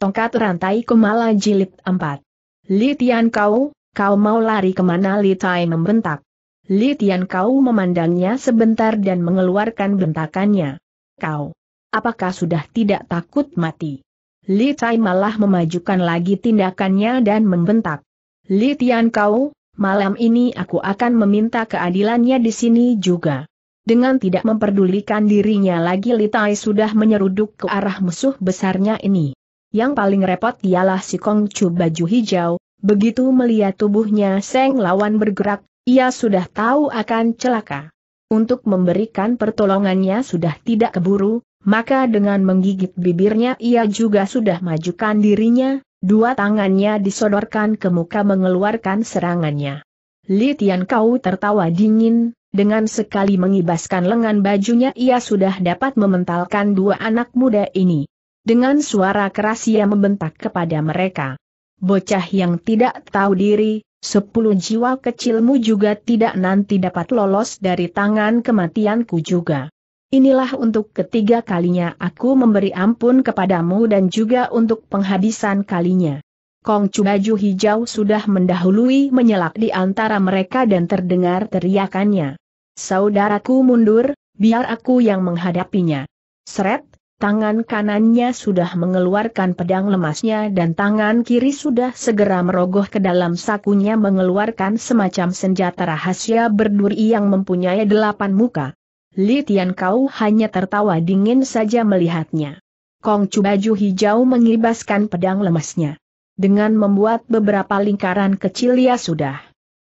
Tongkat Rantai Kumala Jilid 4. Li Tian Kau, kau mau lari kemana Li Tai membentak. Li Tian Kau memandangnya sebentar dan mengeluarkan bentakannya. Kau, apakah sudah tidak takut mati? Li Tai malah memajukan lagi tindakannya dan membentak. Li Tian Kau, malam ini aku akan meminta keadilannya di sini juga. Dengan tidak memperdulikan dirinya lagi Li Tai sudah menyeruduk ke arah musuh besarnya ini. Yang paling repot ialah si Kongcu baju hijau, begitu melihat tubuhnya Seng lawan bergerak, ia sudah tahu akan celaka. Untuk memberikan pertolongannya sudah tidak keburu, maka dengan menggigit bibirnya ia juga sudah majukan dirinya, dua tangannya disodorkan ke muka mengeluarkan serangannya. Li Tian Kau tertawa dingin, dengan sekali mengibaskan lengan bajunya ia sudah dapat mementalkan dua anak muda ini. Dengan suara keras ia membentak kepada mereka. Bocah yang tidak tahu diri, sepuluh jiwa kecilmu juga tidak nanti dapat lolos dari tangan kematianku juga. Inilah untuk ketiga kalinya aku memberi ampun kepadamu dan juga untuk penghabisan kalinya. Kong Chu baju hijau sudah mendahului menyelak di antara mereka dan terdengar teriakannya. Saudaraku mundur, biar aku yang menghadapinya. Seret, Tangan kanannya sudah mengeluarkan pedang lemasnya dan tangan kiri sudah segera merogoh ke dalam sakunya mengeluarkan semacam senjata rahasia berduri yang mempunyai delapan muka. Li Tian Kau hanya tertawa dingin saja melihatnya. Chu baju hijau mengibaskan pedang lemasnya. Dengan membuat beberapa lingkaran kecil ia sudah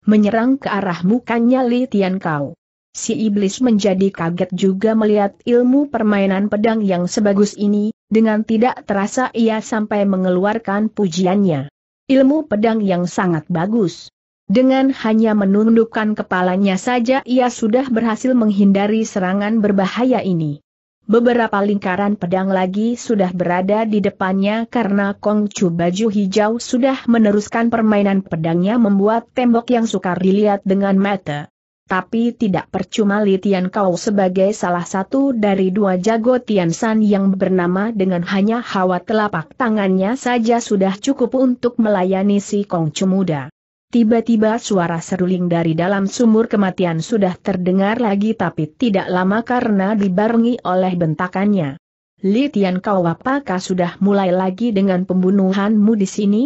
menyerang ke arah mukanya Li Tian Kau. Si iblis menjadi kaget juga melihat ilmu permainan pedang yang sebagus ini, dengan tidak terasa ia sampai mengeluarkan pujiannya. Ilmu pedang yang sangat bagus. Dengan hanya menundukkan kepalanya saja ia sudah berhasil menghindari serangan berbahaya ini. Beberapa lingkaran pedang lagi sudah berada di depannya karena Kong Chu baju hijau sudah meneruskan permainan pedangnya membuat tembok yang sukar dilihat dengan mata tapi tidak percuma Li Tian Kau sebagai salah satu dari dua jago Tian San yang bernama dengan hanya hawa telapak tangannya saja sudah cukup untuk melayani si Kongcu muda. Tiba-tiba suara seruling dari dalam sumur kematian sudah terdengar lagi tapi tidak lama karena dibarengi oleh bentakannya. Li Tian Kau apakah sudah mulai lagi dengan pembunuhanmu di sini?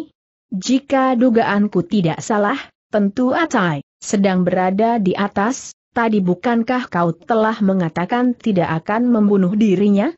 Jika dugaanku tidak salah, tentu Atai sedang berada di atas, tadi bukankah kau telah mengatakan tidak akan membunuh dirinya?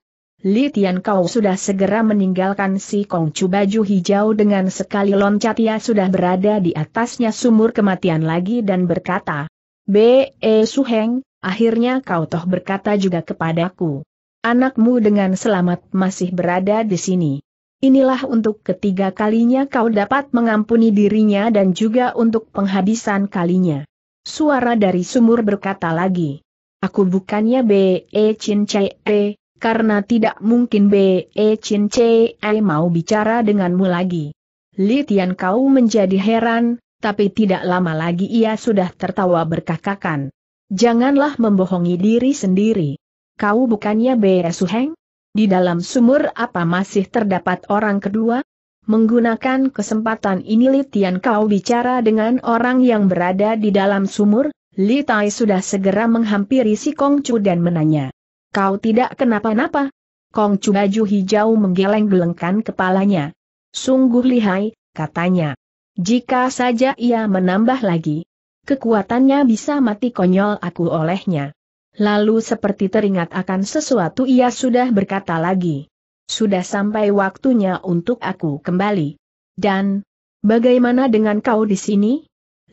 Li Tian Kau sudah segera meninggalkan si Kongcu baju hijau dengan sekali loncat ia sudah berada di atasnya sumur kematian lagi dan berkata, B.E. E, Heng, akhirnya kau toh berkata juga kepadaku. Anakmu dengan selamat masih berada di sini. Inilah untuk ketiga kalinya kau dapat mengampuni dirinya dan juga untuk penghabisan kalinya. Suara dari sumur berkata lagi. Aku bukannya B.E. Chin Chee, karena tidak mungkin B.E. Chin Chee mau bicara denganmu lagi. Li Tian kau menjadi heran, tapi tidak lama lagi ia sudah tertawa berkakakan. Janganlah membohongi diri sendiri. Kau bukannya B.E. Suheng? Di dalam sumur apa masih terdapat orang kedua? Menggunakan kesempatan ini Li Kau bicara dengan orang yang berada di dalam sumur, Li Tai sudah segera menghampiri si Kong Chu dan menanya. Kau tidak kenapa-napa? Kong Chu baju hijau menggeleng-gelengkan kepalanya. Sungguh lihai, katanya. Jika saja ia menambah lagi. Kekuatannya bisa mati konyol aku olehnya. Lalu seperti teringat akan sesuatu ia sudah berkata lagi. Sudah sampai waktunya untuk aku kembali. Dan, bagaimana dengan kau di sini?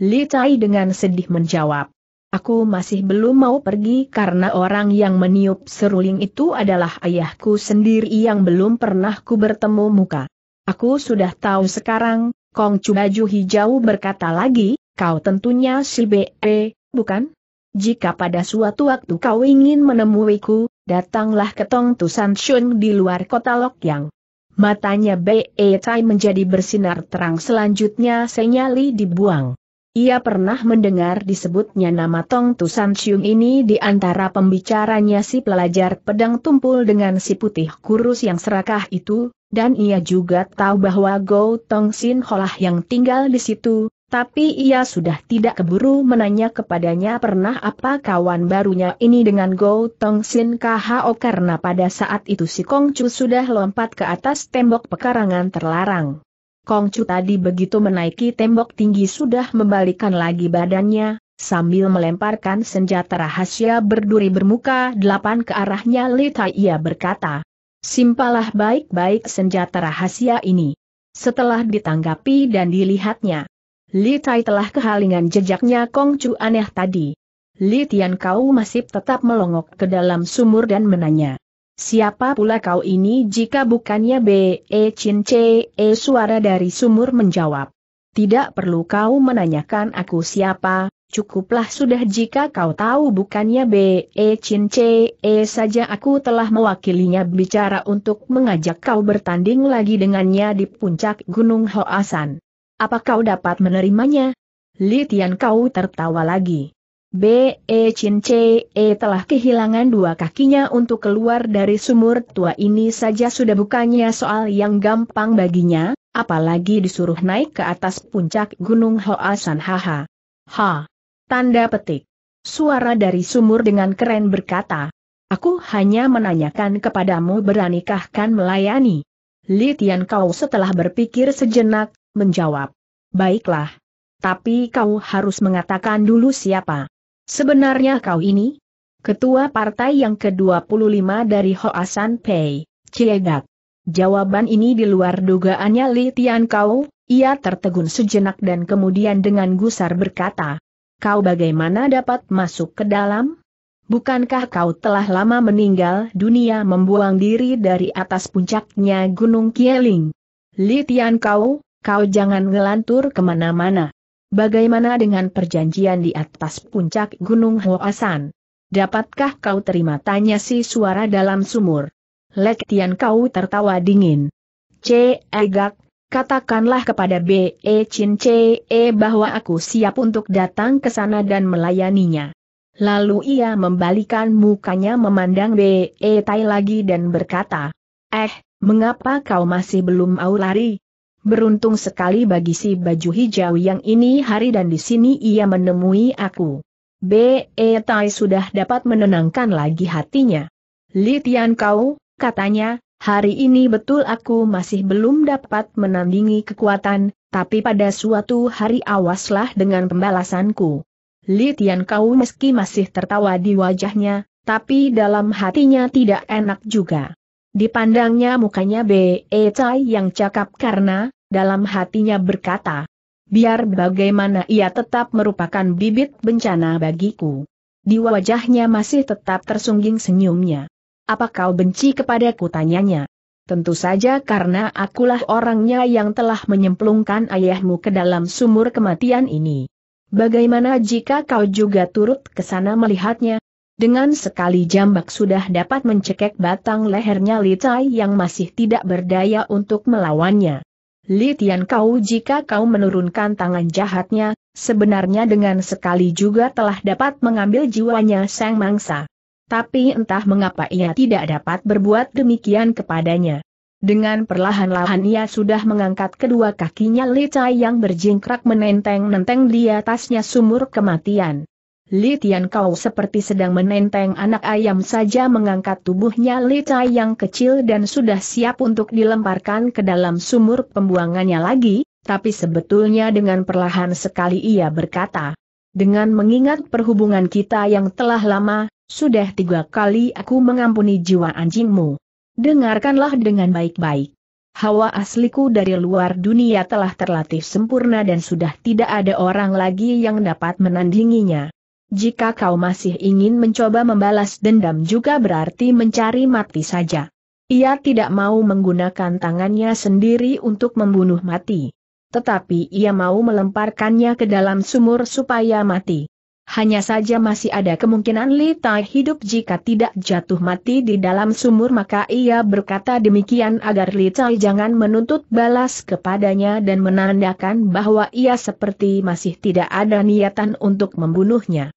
Li Tai dengan sedih menjawab. Aku masih belum mau pergi karena orang yang meniup seruling itu adalah ayahku sendiri yang belum pernah ku bertemu muka. Aku sudah tahu sekarang, Kong Chu Baju Hijau berkata lagi, kau tentunya si B.E., eh, bukan? Jika pada suatu waktu kau ingin menemuiku, datanglah ke Tong Tusan Shun di luar kota Lokyang. Matanya Bei e Tai menjadi bersinar terang selanjutnya senyali dibuang. Ia pernah mendengar disebutnya nama Tong Tusan Shun ini di antara pembicaranya si pelajar pedang tumpul dengan si putih kurus yang serakah itu, dan ia juga tahu bahwa Go Tong Sin Holah yang tinggal di situ, tapi ia sudah tidak keburu menanya kepadanya pernah apa kawan barunya ini dengan Go Tong Sin KHO karena pada saat itu si Kongcu sudah lompat ke atas tembok pekarangan terlarang. Kongcu tadi begitu menaiki tembok tinggi sudah membalikan lagi badannya, sambil melemparkan senjata rahasia berduri bermuka delapan ke arahnya Li Tai ia berkata. Simpalah baik-baik senjata rahasia ini. Setelah ditanggapi dan dilihatnya, Li Tai telah kehalingan jejaknya Kong Chu aneh tadi. Li Tian Kau masih tetap melongok ke dalam sumur dan menanya. Siapa pula kau ini jika bukannya B.E. E Chin C.E. suara dari sumur menjawab. Tidak perlu kau menanyakan aku siapa, cukuplah sudah jika kau tahu bukannya B.E. E Chin C.E. saja aku telah mewakilinya bicara untuk mengajak kau bertanding lagi dengannya di puncak Gunung Hoasan. Apa kau dapat menerimanya? Li Tian Kau tertawa lagi. B. E. Chin C. E. telah kehilangan dua kakinya untuk keluar dari sumur tua ini saja sudah bukannya soal yang gampang baginya, apalagi disuruh naik ke atas puncak gunung Hoa San Haha. Ha. Tanda petik. Suara dari sumur dengan keren berkata. Aku hanya menanyakan kepadamu beranikah kan melayani. Li Tian Kau setelah berpikir sejenak, menjawab. Baiklah. Tapi kau harus mengatakan dulu siapa. Sebenarnya kau ini? Ketua Partai yang ke-25 dari Hoasan Pei, Ciegak. Jawaban ini di luar dugaannya Li Tian Kau, ia tertegun sejenak dan kemudian dengan gusar berkata, Kau bagaimana dapat masuk ke dalam? Bukankah kau telah lama meninggal dunia membuang diri dari atas puncaknya Gunung Kieling? Li Tian Kau, kau jangan ngelantur kemana-mana. Bagaimana dengan perjanjian di atas puncak Gunung Hoasan? Dapatkah kau terima tanya si suara dalam sumur? Lektian kau tertawa dingin. C. Egak, katakanlah kepada B. E. Chin C. E. bahwa aku siap untuk datang ke sana dan melayaninya. Lalu ia membalikan mukanya memandang B E Tai lagi dan berkata, Eh, mengapa kau masih belum mau lari? Beruntung sekali bagi si baju hijau yang ini hari dan di sini ia menemui aku. B.E. Tai sudah dapat menenangkan lagi hatinya. Litian kau, katanya, hari ini betul aku masih belum dapat menandingi kekuatan, tapi pada suatu hari awaslah dengan pembalasanku. Litian kau meski masih tertawa di wajahnya, tapi dalam hatinya tidak enak juga. Dipandangnya mukanya B.E. Cai yang cakap karena, dalam hatinya berkata, biar bagaimana ia tetap merupakan bibit bencana bagiku. Di wajahnya masih tetap tersungging senyumnya. Apa kau benci kepadaku tanyanya? Tentu saja karena akulah orangnya yang telah menyemplungkan ayahmu ke dalam sumur kematian ini. Bagaimana jika kau juga turut ke sana melihatnya? Dengan sekali jambak sudah dapat mencekek batang lehernya Li Tai yang masih tidak berdaya untuk melawannya. Li Tian kau jika kau menurunkan tangan jahatnya, sebenarnya dengan sekali juga telah dapat mengambil jiwanya Sang Mangsa. Tapi entah mengapa ia tidak dapat berbuat demikian kepadanya. Dengan perlahan-lahan ia sudah mengangkat kedua kakinya Li Tai yang berjingkrak menenteng-nenteng di atasnya sumur kematian. Li Tian Kau seperti sedang menenteng anak ayam saja mengangkat tubuhnya Li yang kecil dan sudah siap untuk dilemparkan ke dalam sumur pembuangannya lagi, tapi sebetulnya dengan perlahan sekali ia berkata. Dengan mengingat perhubungan kita yang telah lama, sudah tiga kali aku mengampuni jiwa anjingmu. Dengarkanlah dengan baik-baik. Hawa asliku dari luar dunia telah terlatih sempurna dan sudah tidak ada orang lagi yang dapat menandinginya. Jika kau masih ingin mencoba membalas dendam juga berarti mencari mati saja. Ia tidak mau menggunakan tangannya sendiri untuk membunuh mati. Tetapi ia mau melemparkannya ke dalam sumur supaya mati. Hanya saja masih ada kemungkinan Li Tai hidup jika tidak jatuh mati di dalam sumur maka ia berkata demikian agar Li Tai jangan menuntut balas kepadanya dan menandakan bahwa ia seperti masih tidak ada niatan untuk membunuhnya.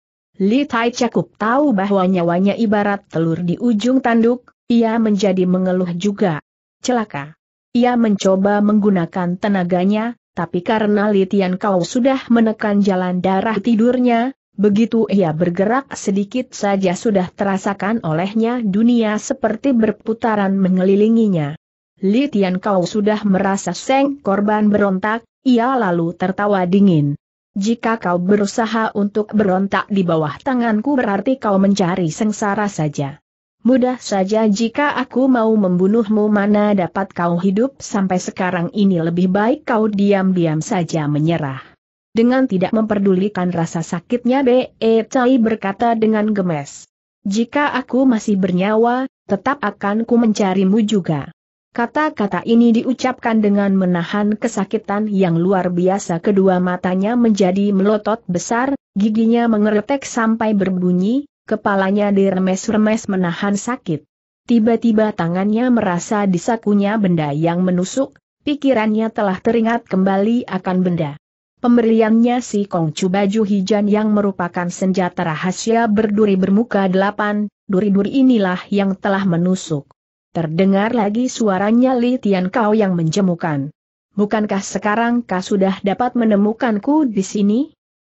Li Tai cakup tahu bahwa nyawanya ibarat telur di ujung tanduk, ia menjadi mengeluh juga. Celaka. Ia mencoba menggunakan tenaganya, tapi karena Li Tian Kau sudah menekan jalan darah tidurnya, begitu ia bergerak sedikit saja sudah terasakan olehnya dunia seperti berputaran mengelilinginya. Li Tian Kau sudah merasa seng korban berontak, ia lalu tertawa dingin. Jika kau berusaha untuk berontak di bawah tanganku berarti kau mencari sengsara saja. Mudah saja jika aku mau membunuhmu mana dapat kau hidup sampai sekarang ini lebih baik kau diam-diam saja menyerah. Dengan tidak memperdulikan rasa sakitnya B.E. Cai berkata dengan gemes. Jika aku masih bernyawa, tetap akan ku mencarimu juga. Kata-kata ini diucapkan dengan menahan kesakitan yang luar biasa kedua matanya menjadi melotot besar, giginya mengeretek sampai berbunyi, kepalanya diremes-remes menahan sakit. Tiba-tiba tangannya merasa disakunya benda yang menusuk, pikirannya telah teringat kembali akan benda. Pemberiannya si Kongcu baju hijan yang merupakan senjata rahasia berduri bermuka delapan, duri-duri inilah yang telah menusuk. Terdengar lagi suaranya Li Tian Kau yang menjemukan. Bukankah sekarang kau sudah dapat menemukanku di sini?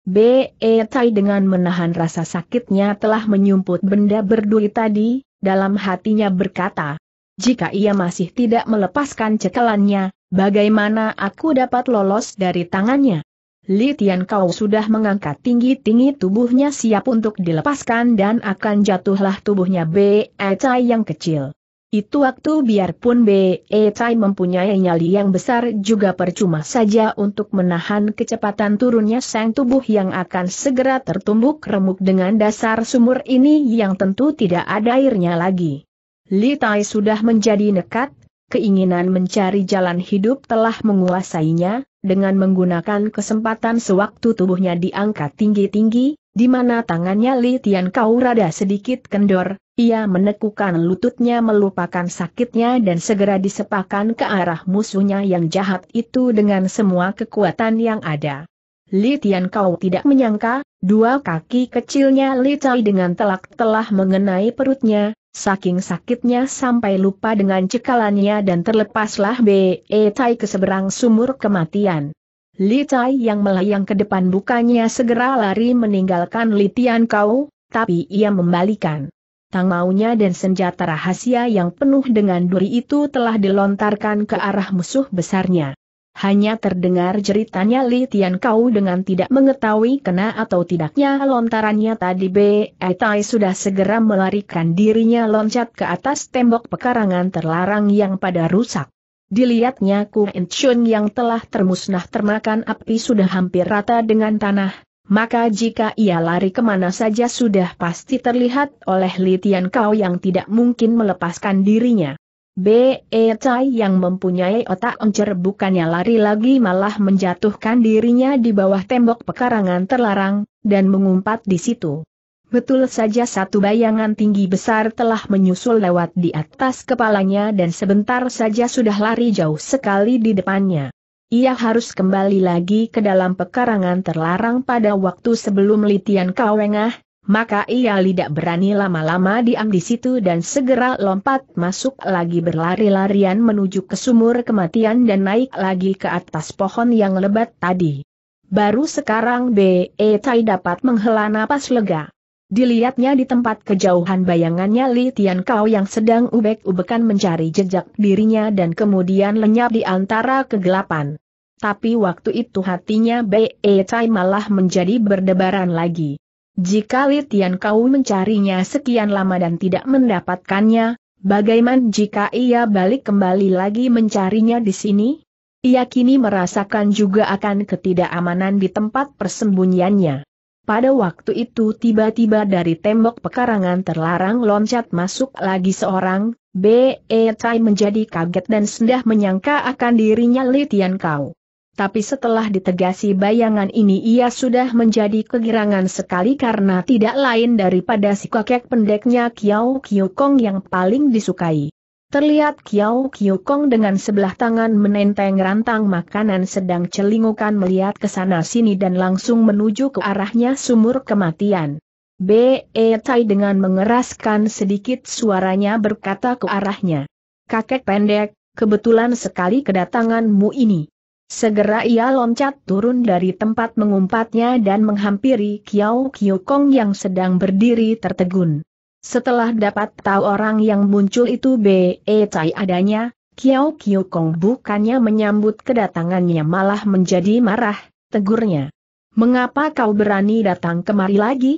B.E. Tai dengan menahan rasa sakitnya telah menyumput benda berduri tadi, dalam hatinya berkata, jika ia masih tidak melepaskan cekelannya, bagaimana aku dapat lolos dari tangannya? Li Tian Kau sudah mengangkat tinggi-tinggi tubuhnya siap untuk dilepaskan dan akan jatuhlah tubuhnya B.E. Tai yang kecil. Itu waktu biarpun B.E. Tai mempunyai nyali yang besar juga percuma saja untuk menahan kecepatan turunnya sang tubuh yang akan segera tertumbuk remuk dengan dasar sumur ini yang tentu tidak ada airnya lagi. Li Tai sudah menjadi nekat, keinginan mencari jalan hidup telah menguasainya, dengan menggunakan kesempatan sewaktu tubuhnya diangkat tinggi-tinggi, di mana tangannya Li Tian Kau rada sedikit kendor, ia menekukan lututnya melupakan sakitnya dan segera disepakan ke arah musuhnya yang jahat itu dengan semua kekuatan yang ada. Li Tian Kau tidak menyangka, dua kaki kecilnya Li dengan telak telah mengenai perutnya, saking sakitnya sampai lupa dengan cekalannya dan terlepaslah Be Tai ke seberang sumur kematian. Li Tai yang melayang ke depan bukannya segera lari meninggalkan Li Tian Kau, tapi ia membalikan. tangmaunya dan senjata rahasia yang penuh dengan duri itu telah dilontarkan ke arah musuh besarnya. Hanya terdengar jeritannya Li Tian Kau dengan tidak mengetahui kena atau tidaknya lontarannya tadi B. Tai sudah segera melarikan dirinya loncat ke atas tembok pekarangan terlarang yang pada rusak. Dilihatnya Kuan Chun yang telah termusnah termakan api sudah hampir rata dengan tanah, maka jika ia lari kemana saja sudah pasti terlihat oleh Li Tian Kau yang tidak mungkin melepaskan dirinya. B.E. E Chai yang mempunyai otak encer bukannya lari lagi malah menjatuhkan dirinya di bawah tembok pekarangan terlarang, dan mengumpat di situ. Betul saja satu bayangan tinggi besar telah menyusul lewat di atas kepalanya dan sebentar saja sudah lari jauh sekali di depannya. Ia harus kembali lagi ke dalam pekarangan terlarang pada waktu sebelum litian kawengah, maka ia tidak berani lama-lama diam di situ dan segera lompat masuk lagi berlari-larian menuju ke sumur kematian dan naik lagi ke atas pohon yang lebat tadi. Baru sekarang B.E. Tai dapat menghela napas lega. Dilihatnya di tempat kejauhan bayangannya Li Tian Kau yang sedang ubek-ubekan mencari jejak dirinya dan kemudian lenyap di antara kegelapan. Tapi waktu itu hatinya Bei Cai malah menjadi berdebaran lagi. Jika Li Tian Kau mencarinya sekian lama dan tidak mendapatkannya, bagaimana jika ia balik kembali lagi mencarinya di sini? Ia kini merasakan juga akan ketidakamanan di tempat persembunyiannya. Pada waktu itu tiba-tiba dari tembok pekarangan terlarang loncat masuk lagi seorang, B.E. Tai menjadi kaget dan sendah menyangka akan dirinya litian Kau. Tapi setelah ditegasi bayangan ini ia sudah menjadi kegirangan sekali karena tidak lain daripada si kakek pendeknya Kiao Kiu Kong yang paling disukai. Terlihat Kiao Kiu Kong dengan sebelah tangan menenteng rantang makanan sedang celingukan melihat ke sana sini dan langsung menuju ke arahnya sumur kematian. Be E. Tai dengan mengeraskan sedikit suaranya berkata ke arahnya. Kakek pendek, kebetulan sekali kedatanganmu ini. Segera ia loncat turun dari tempat mengumpatnya dan menghampiri Kiao Kiu Kong yang sedang berdiri tertegun. Setelah dapat tahu orang yang muncul itu Be Cai adanya, Kiao Kiu Kong bukannya menyambut kedatangannya malah menjadi marah, tegurnya. Mengapa kau berani datang kemari lagi?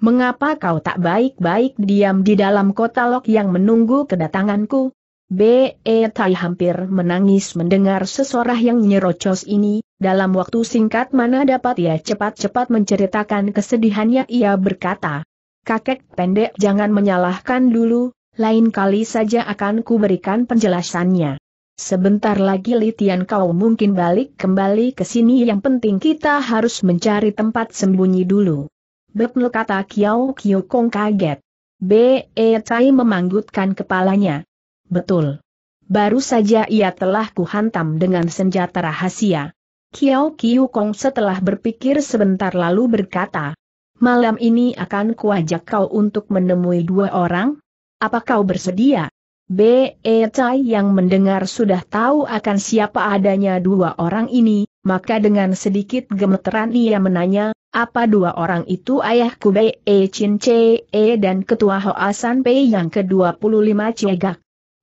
Mengapa kau tak baik-baik diam di dalam kota Lok yang menunggu kedatanganku? B.E. Tai hampir menangis mendengar seseorang yang nyerocos ini, dalam waktu singkat mana dapat ia cepat-cepat menceritakan kesedihannya ia berkata, Kakek pendek jangan menyalahkan dulu, lain kali saja akan kuberikan penjelasannya. Sebentar lagi Litian kau mungkin balik kembali ke sini yang penting kita harus mencari tempat sembunyi dulu. Betul kata Kiao Kiyo Kong kaget. B.E. Eh, tai memanggutkan kepalanya. Betul. Baru saja ia telah kuhantam dengan senjata rahasia. Kiao Kiyo Kong setelah berpikir sebentar lalu berkata, malam ini akan kuajak kau untuk menemui dua orang? Apa kau bersedia? B.E. Cai yang mendengar sudah tahu akan siapa adanya dua orang ini, maka dengan sedikit gemeteran ia menanya, apa dua orang itu ayahku B.E. Chin C E dan ketua Hoasan P yang ke-25 Cegak.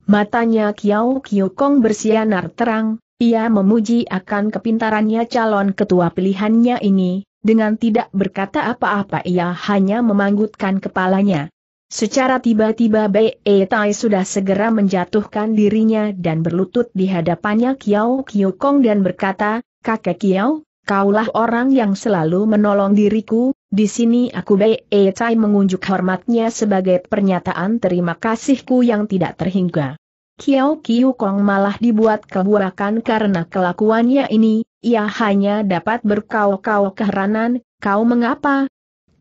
Matanya Kiao Kiu Kong bersinar terang, ia memuji akan kepintarannya calon ketua pilihannya ini, dengan tidak berkata apa-apa ia hanya memanggutkan kepalanya. Secara tiba-tiba Bei Tai sudah segera menjatuhkan dirinya dan berlutut di hadapannya Kiao Kong dan berkata, Kakek Kiao, kaulah orang yang selalu menolong diriku, di sini aku Bei Tai mengunjuk hormatnya sebagai pernyataan terima kasihku yang tidak terhingga. Kiao Kong malah dibuat kebuakan karena kelakuannya ini, ia hanya dapat berkau-kau keheranan, kau mengapa?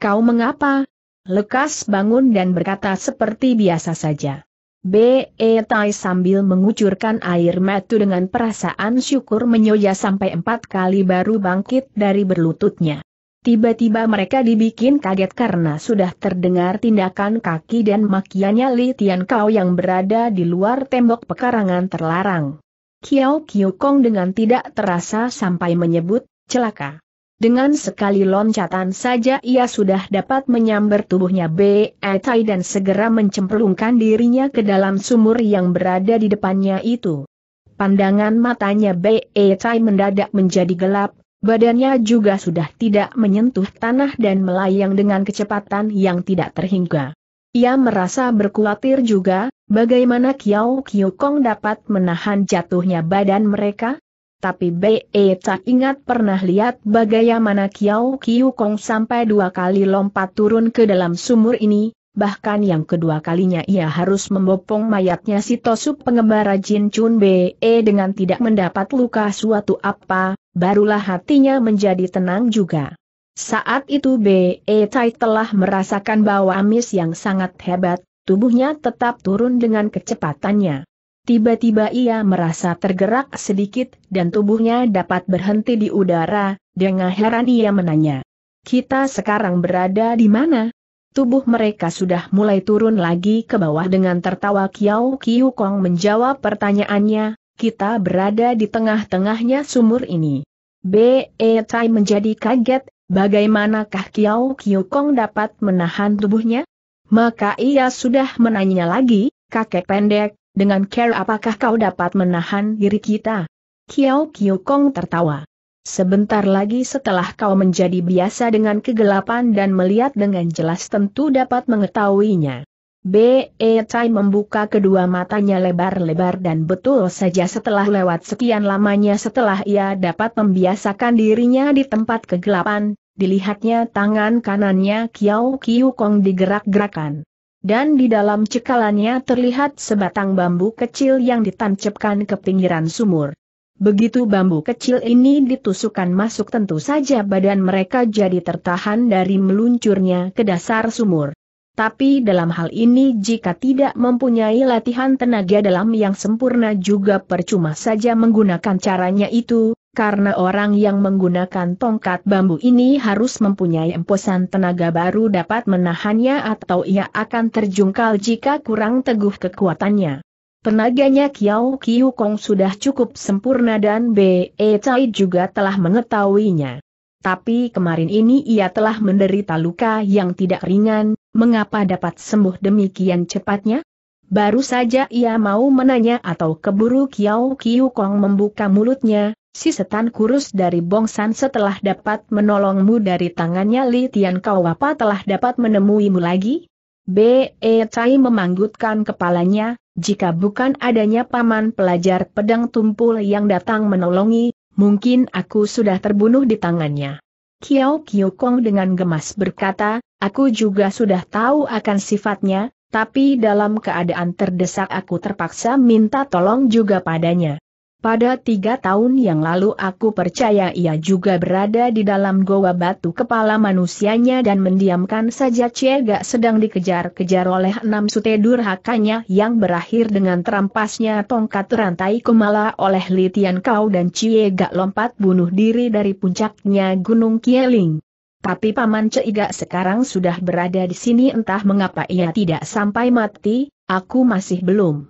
Kau mengapa? Lekas bangun dan berkata seperti biasa saja. B.E. Tai sambil mengucurkan air matu dengan perasaan syukur menyoya sampai empat kali baru bangkit dari berlututnya. Tiba-tiba mereka dibikin kaget karena sudah terdengar tindakan kaki dan makiannya Li Tian Kau yang berada di luar tembok pekarangan terlarang. Kiao Kong dengan tidak terasa sampai menyebut, celaka. Dengan sekali loncatan saja ia sudah dapat menyambar tubuhnya B. Tai dan segera mencemplungkan dirinya ke dalam sumur yang berada di depannya itu. Pandangan matanya B. Tai mendadak menjadi gelap, badannya juga sudah tidak menyentuh tanah dan melayang dengan kecepatan yang tidak terhingga. Ia merasa berkhawatir juga, bagaimana Kiao Kiu Kong dapat menahan jatuhnya badan mereka? Tapi Be e tak ingat pernah lihat bagaimana Kiao Kiu Kong sampai dua kali lompat turun ke dalam sumur ini, Bahkan yang kedua kalinya ia harus membopong mayatnya si Tosup pengembara Jin Chun Be e dengan tidak mendapat luka suatu apa, barulah hatinya menjadi tenang juga. Saat itu B.E. Tai telah merasakan bahwa amis yang sangat hebat, tubuhnya tetap turun dengan kecepatannya. Tiba-tiba ia merasa tergerak sedikit dan tubuhnya dapat berhenti di udara, dengan heran ia menanya. Kita sekarang berada di mana? Tubuh mereka sudah mulai turun lagi ke bawah dengan tertawa Kiao Kiu Kong menjawab pertanyaannya, kita berada di tengah-tengahnya sumur ini. B.E. Tai menjadi kaget, bagaimanakah Kiao Kong dapat menahan tubuhnya? Maka ia sudah menanya lagi, kakek pendek, dengan care apakah kau dapat menahan diri kita? Kiao Kong tertawa. Sebentar lagi setelah kau menjadi biasa dengan kegelapan dan melihat dengan jelas tentu dapat mengetahuinya. B.E. Tai membuka kedua matanya lebar-lebar dan betul saja setelah lewat sekian lamanya setelah ia dapat membiasakan dirinya di tempat kegelapan, dilihatnya tangan kanannya Kiao Kiu Kong digerak-gerakan. Dan di dalam cekalannya terlihat sebatang bambu kecil yang ditancapkan ke pinggiran sumur. Begitu bambu kecil ini ditusukkan masuk tentu saja badan mereka jadi tertahan dari meluncurnya ke dasar sumur. Tapi dalam hal ini jika tidak mempunyai latihan tenaga dalam yang sempurna juga percuma saja menggunakan caranya itu, karena orang yang menggunakan tongkat bambu ini harus mempunyai emposan tenaga baru dapat menahannya atau ia akan terjungkal jika kurang teguh kekuatannya. Tenaganya Kiao Kiu Kong sudah cukup sempurna dan Be Chai juga telah mengetahuinya. Tapi kemarin ini ia telah menderita luka yang tidak ringan, mengapa dapat sembuh demikian cepatnya? Baru saja ia mau menanya atau keburu Kiao Kiu Kong membuka mulutnya, si setan kurus dari Bongsan setelah dapat menolongmu dari tangannya Li Tian Kau apa telah dapat menemuimu lagi? B.E. E Cai memanggutkan kepalanya, jika bukan adanya paman pelajar pedang tumpul yang datang menolongi, mungkin aku sudah terbunuh di tangannya. Kiao Kiu Kong dengan gemas berkata, aku juga sudah tahu akan sifatnya, tapi dalam keadaan terdesak aku terpaksa minta tolong juga padanya. Pada tiga tahun yang lalu aku percaya ia juga berada di dalam goa batu kepala manusianya dan mendiamkan saja Ciega sedang dikejar-kejar oleh enam sute durhakanya yang berakhir dengan terampasnya tongkat rantai kemala oleh Litian Kau dan Ciega lompat bunuh diri dari puncaknya Gunung Kieling. Tapi Paman Ciega sekarang sudah berada di sini entah mengapa ia tidak sampai mati, aku masih belum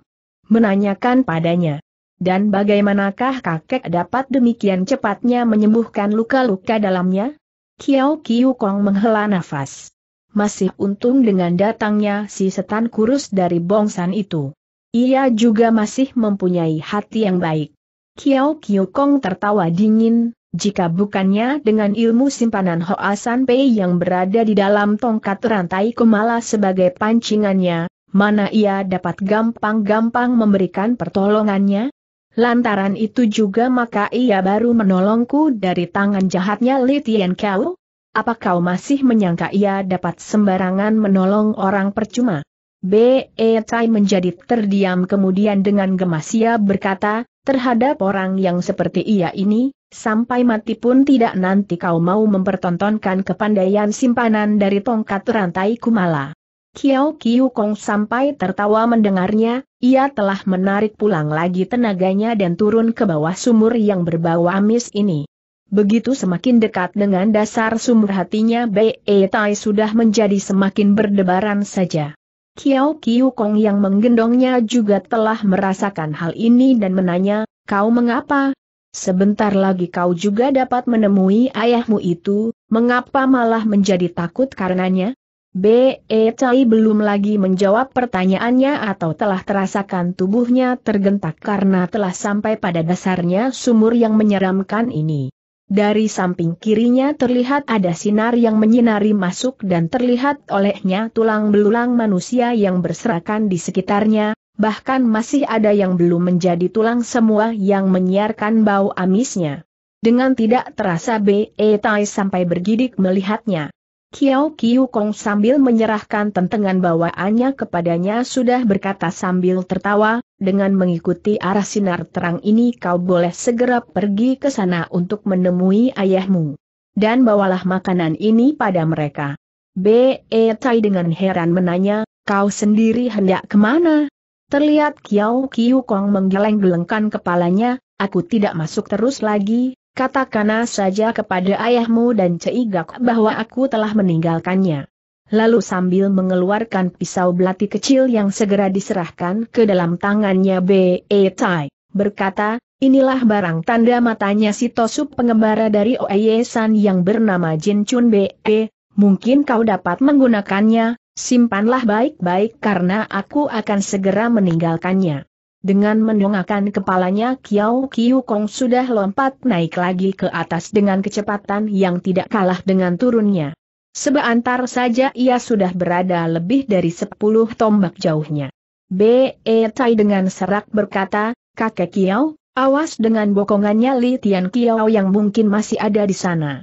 menanyakan padanya. Dan bagaimanakah kakek dapat demikian cepatnya menyembuhkan luka-luka dalamnya? Kiao Kiu Kong menghela nafas. Masih untung dengan datangnya si setan kurus dari bongsan itu. Ia juga masih mempunyai hati yang baik. Kiao Kiu Kong tertawa dingin, jika bukannya dengan ilmu simpanan Hoa San Pei yang berada di dalam tongkat rantai kemala sebagai pancingannya, mana ia dapat gampang-gampang memberikan pertolongannya? Lantaran itu juga maka ia baru menolongku dari tangan jahatnya Li Tian Kau? Apa kau masih menyangka ia dapat sembarangan menolong orang percuma? B.E. Tai menjadi terdiam kemudian dengan gemas ia berkata, terhadap orang yang seperti ia ini, sampai mati pun tidak nanti kau mau mempertontonkan kepandaian simpanan dari tongkat rantai Kumala. Kiao Kiu Kong sampai tertawa mendengarnya, ia telah menarik pulang lagi tenaganya dan turun ke bawah sumur yang berbau amis ini. Begitu semakin dekat dengan dasar sumur hatinya Bei e Tai sudah menjadi semakin berdebaran saja. Kiao Kiu Kong yang menggendongnya juga telah merasakan hal ini dan menanya, kau mengapa? Sebentar lagi kau juga dapat menemui ayahmu itu, mengapa malah menjadi takut karenanya? B.E. Cai belum lagi menjawab pertanyaannya atau telah terasakan tubuhnya tergentak karena telah sampai pada dasarnya sumur yang menyeramkan ini. Dari samping kirinya terlihat ada sinar yang menyinari masuk dan terlihat olehnya tulang belulang manusia yang berserakan di sekitarnya, bahkan masih ada yang belum menjadi tulang semua yang menyiarkan bau amisnya. Dengan tidak terasa B.E. Tai sampai bergidik melihatnya. Kiao Kiu Kong sambil menyerahkan tentengan bawaannya kepadanya sudah berkata sambil tertawa, dengan mengikuti arah sinar terang ini kau boleh segera pergi ke sana untuk menemui ayahmu. Dan bawalah makanan ini pada mereka. B.E. Tai dengan heran menanya, kau sendiri hendak kemana? Terlihat Kiao Kiu Kong menggeleng-gelengkan kepalanya, aku tidak masuk terus lagi, Katakanlah saja kepada ayahmu dan Ceigak bahwa aku telah meninggalkannya. Lalu sambil mengeluarkan pisau belati kecil yang segera diserahkan ke dalam tangannya B.E. Tai, berkata, inilah barang tanda matanya si Tosup pengembara dari Oye San yang bernama Jin Chun B.E. E. Mungkin kau dapat menggunakannya, simpanlah baik-baik karena aku akan segera meninggalkannya. Dengan mendongakkan kepalanya Kiao Kiu Kong sudah lompat naik lagi ke atas dengan kecepatan yang tidak kalah dengan turunnya. Sebentar saja ia sudah berada lebih dari sepuluh tombak jauhnya. B.E. Tai dengan serak berkata, Kakek Kiao, awas dengan bokongannya Li Tian Kiao yang mungkin masih ada di sana.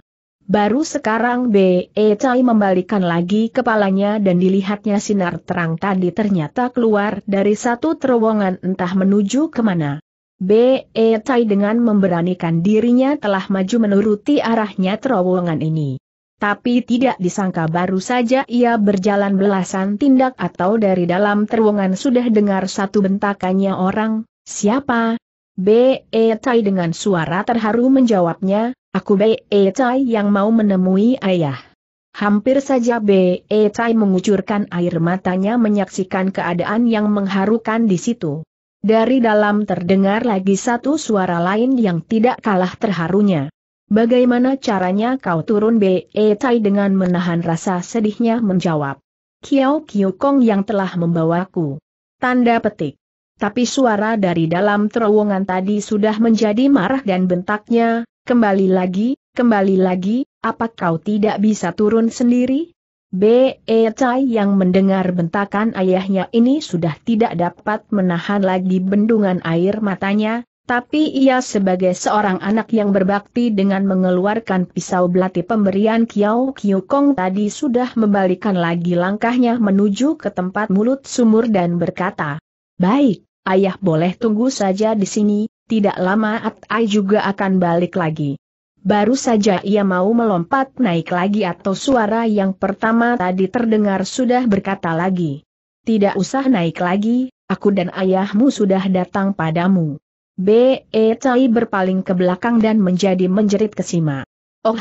Baru sekarang B.E. Tai membalikan lagi kepalanya dan dilihatnya sinar terang tadi ternyata keluar dari satu terowongan entah menuju kemana. B.E. Tai dengan memberanikan dirinya telah maju menuruti arahnya terowongan ini. Tapi tidak disangka baru saja ia berjalan belasan tindak atau dari dalam terowongan sudah dengar satu bentakannya orang, siapa? B.E. Tai dengan suara terharu menjawabnya, Aku Bei e yang mau menemui ayah. Hampir saja Be e mengucurkan air matanya menyaksikan keadaan yang mengharukan di situ. Dari dalam terdengar lagi satu suara lain yang tidak kalah terharunya. Bagaimana caranya kau turun Be e dengan menahan rasa sedihnya menjawab. Kiao Kiu Kong yang telah membawaku. Tanda petik. Tapi suara dari dalam terowongan tadi sudah menjadi marah dan bentaknya, Kembali lagi, kembali lagi, apa kau tidak bisa turun sendiri? B.E. Chai yang mendengar bentakan ayahnya ini sudah tidak dapat menahan lagi bendungan air matanya, tapi ia sebagai seorang anak yang berbakti dengan mengeluarkan pisau belati pemberian Kiao Kiu Kong tadi sudah membalikan lagi langkahnya menuju ke tempat mulut sumur dan berkata, Baik, ayah boleh tunggu saja di sini, tidak lama Atai juga akan balik lagi. Baru saja ia mau melompat naik lagi atau suara yang pertama tadi terdengar sudah berkata lagi. Tidak usah naik lagi, aku dan ayahmu sudah datang padamu. B.E. cai berpaling ke belakang dan menjadi menjerit ke Sima. Oh,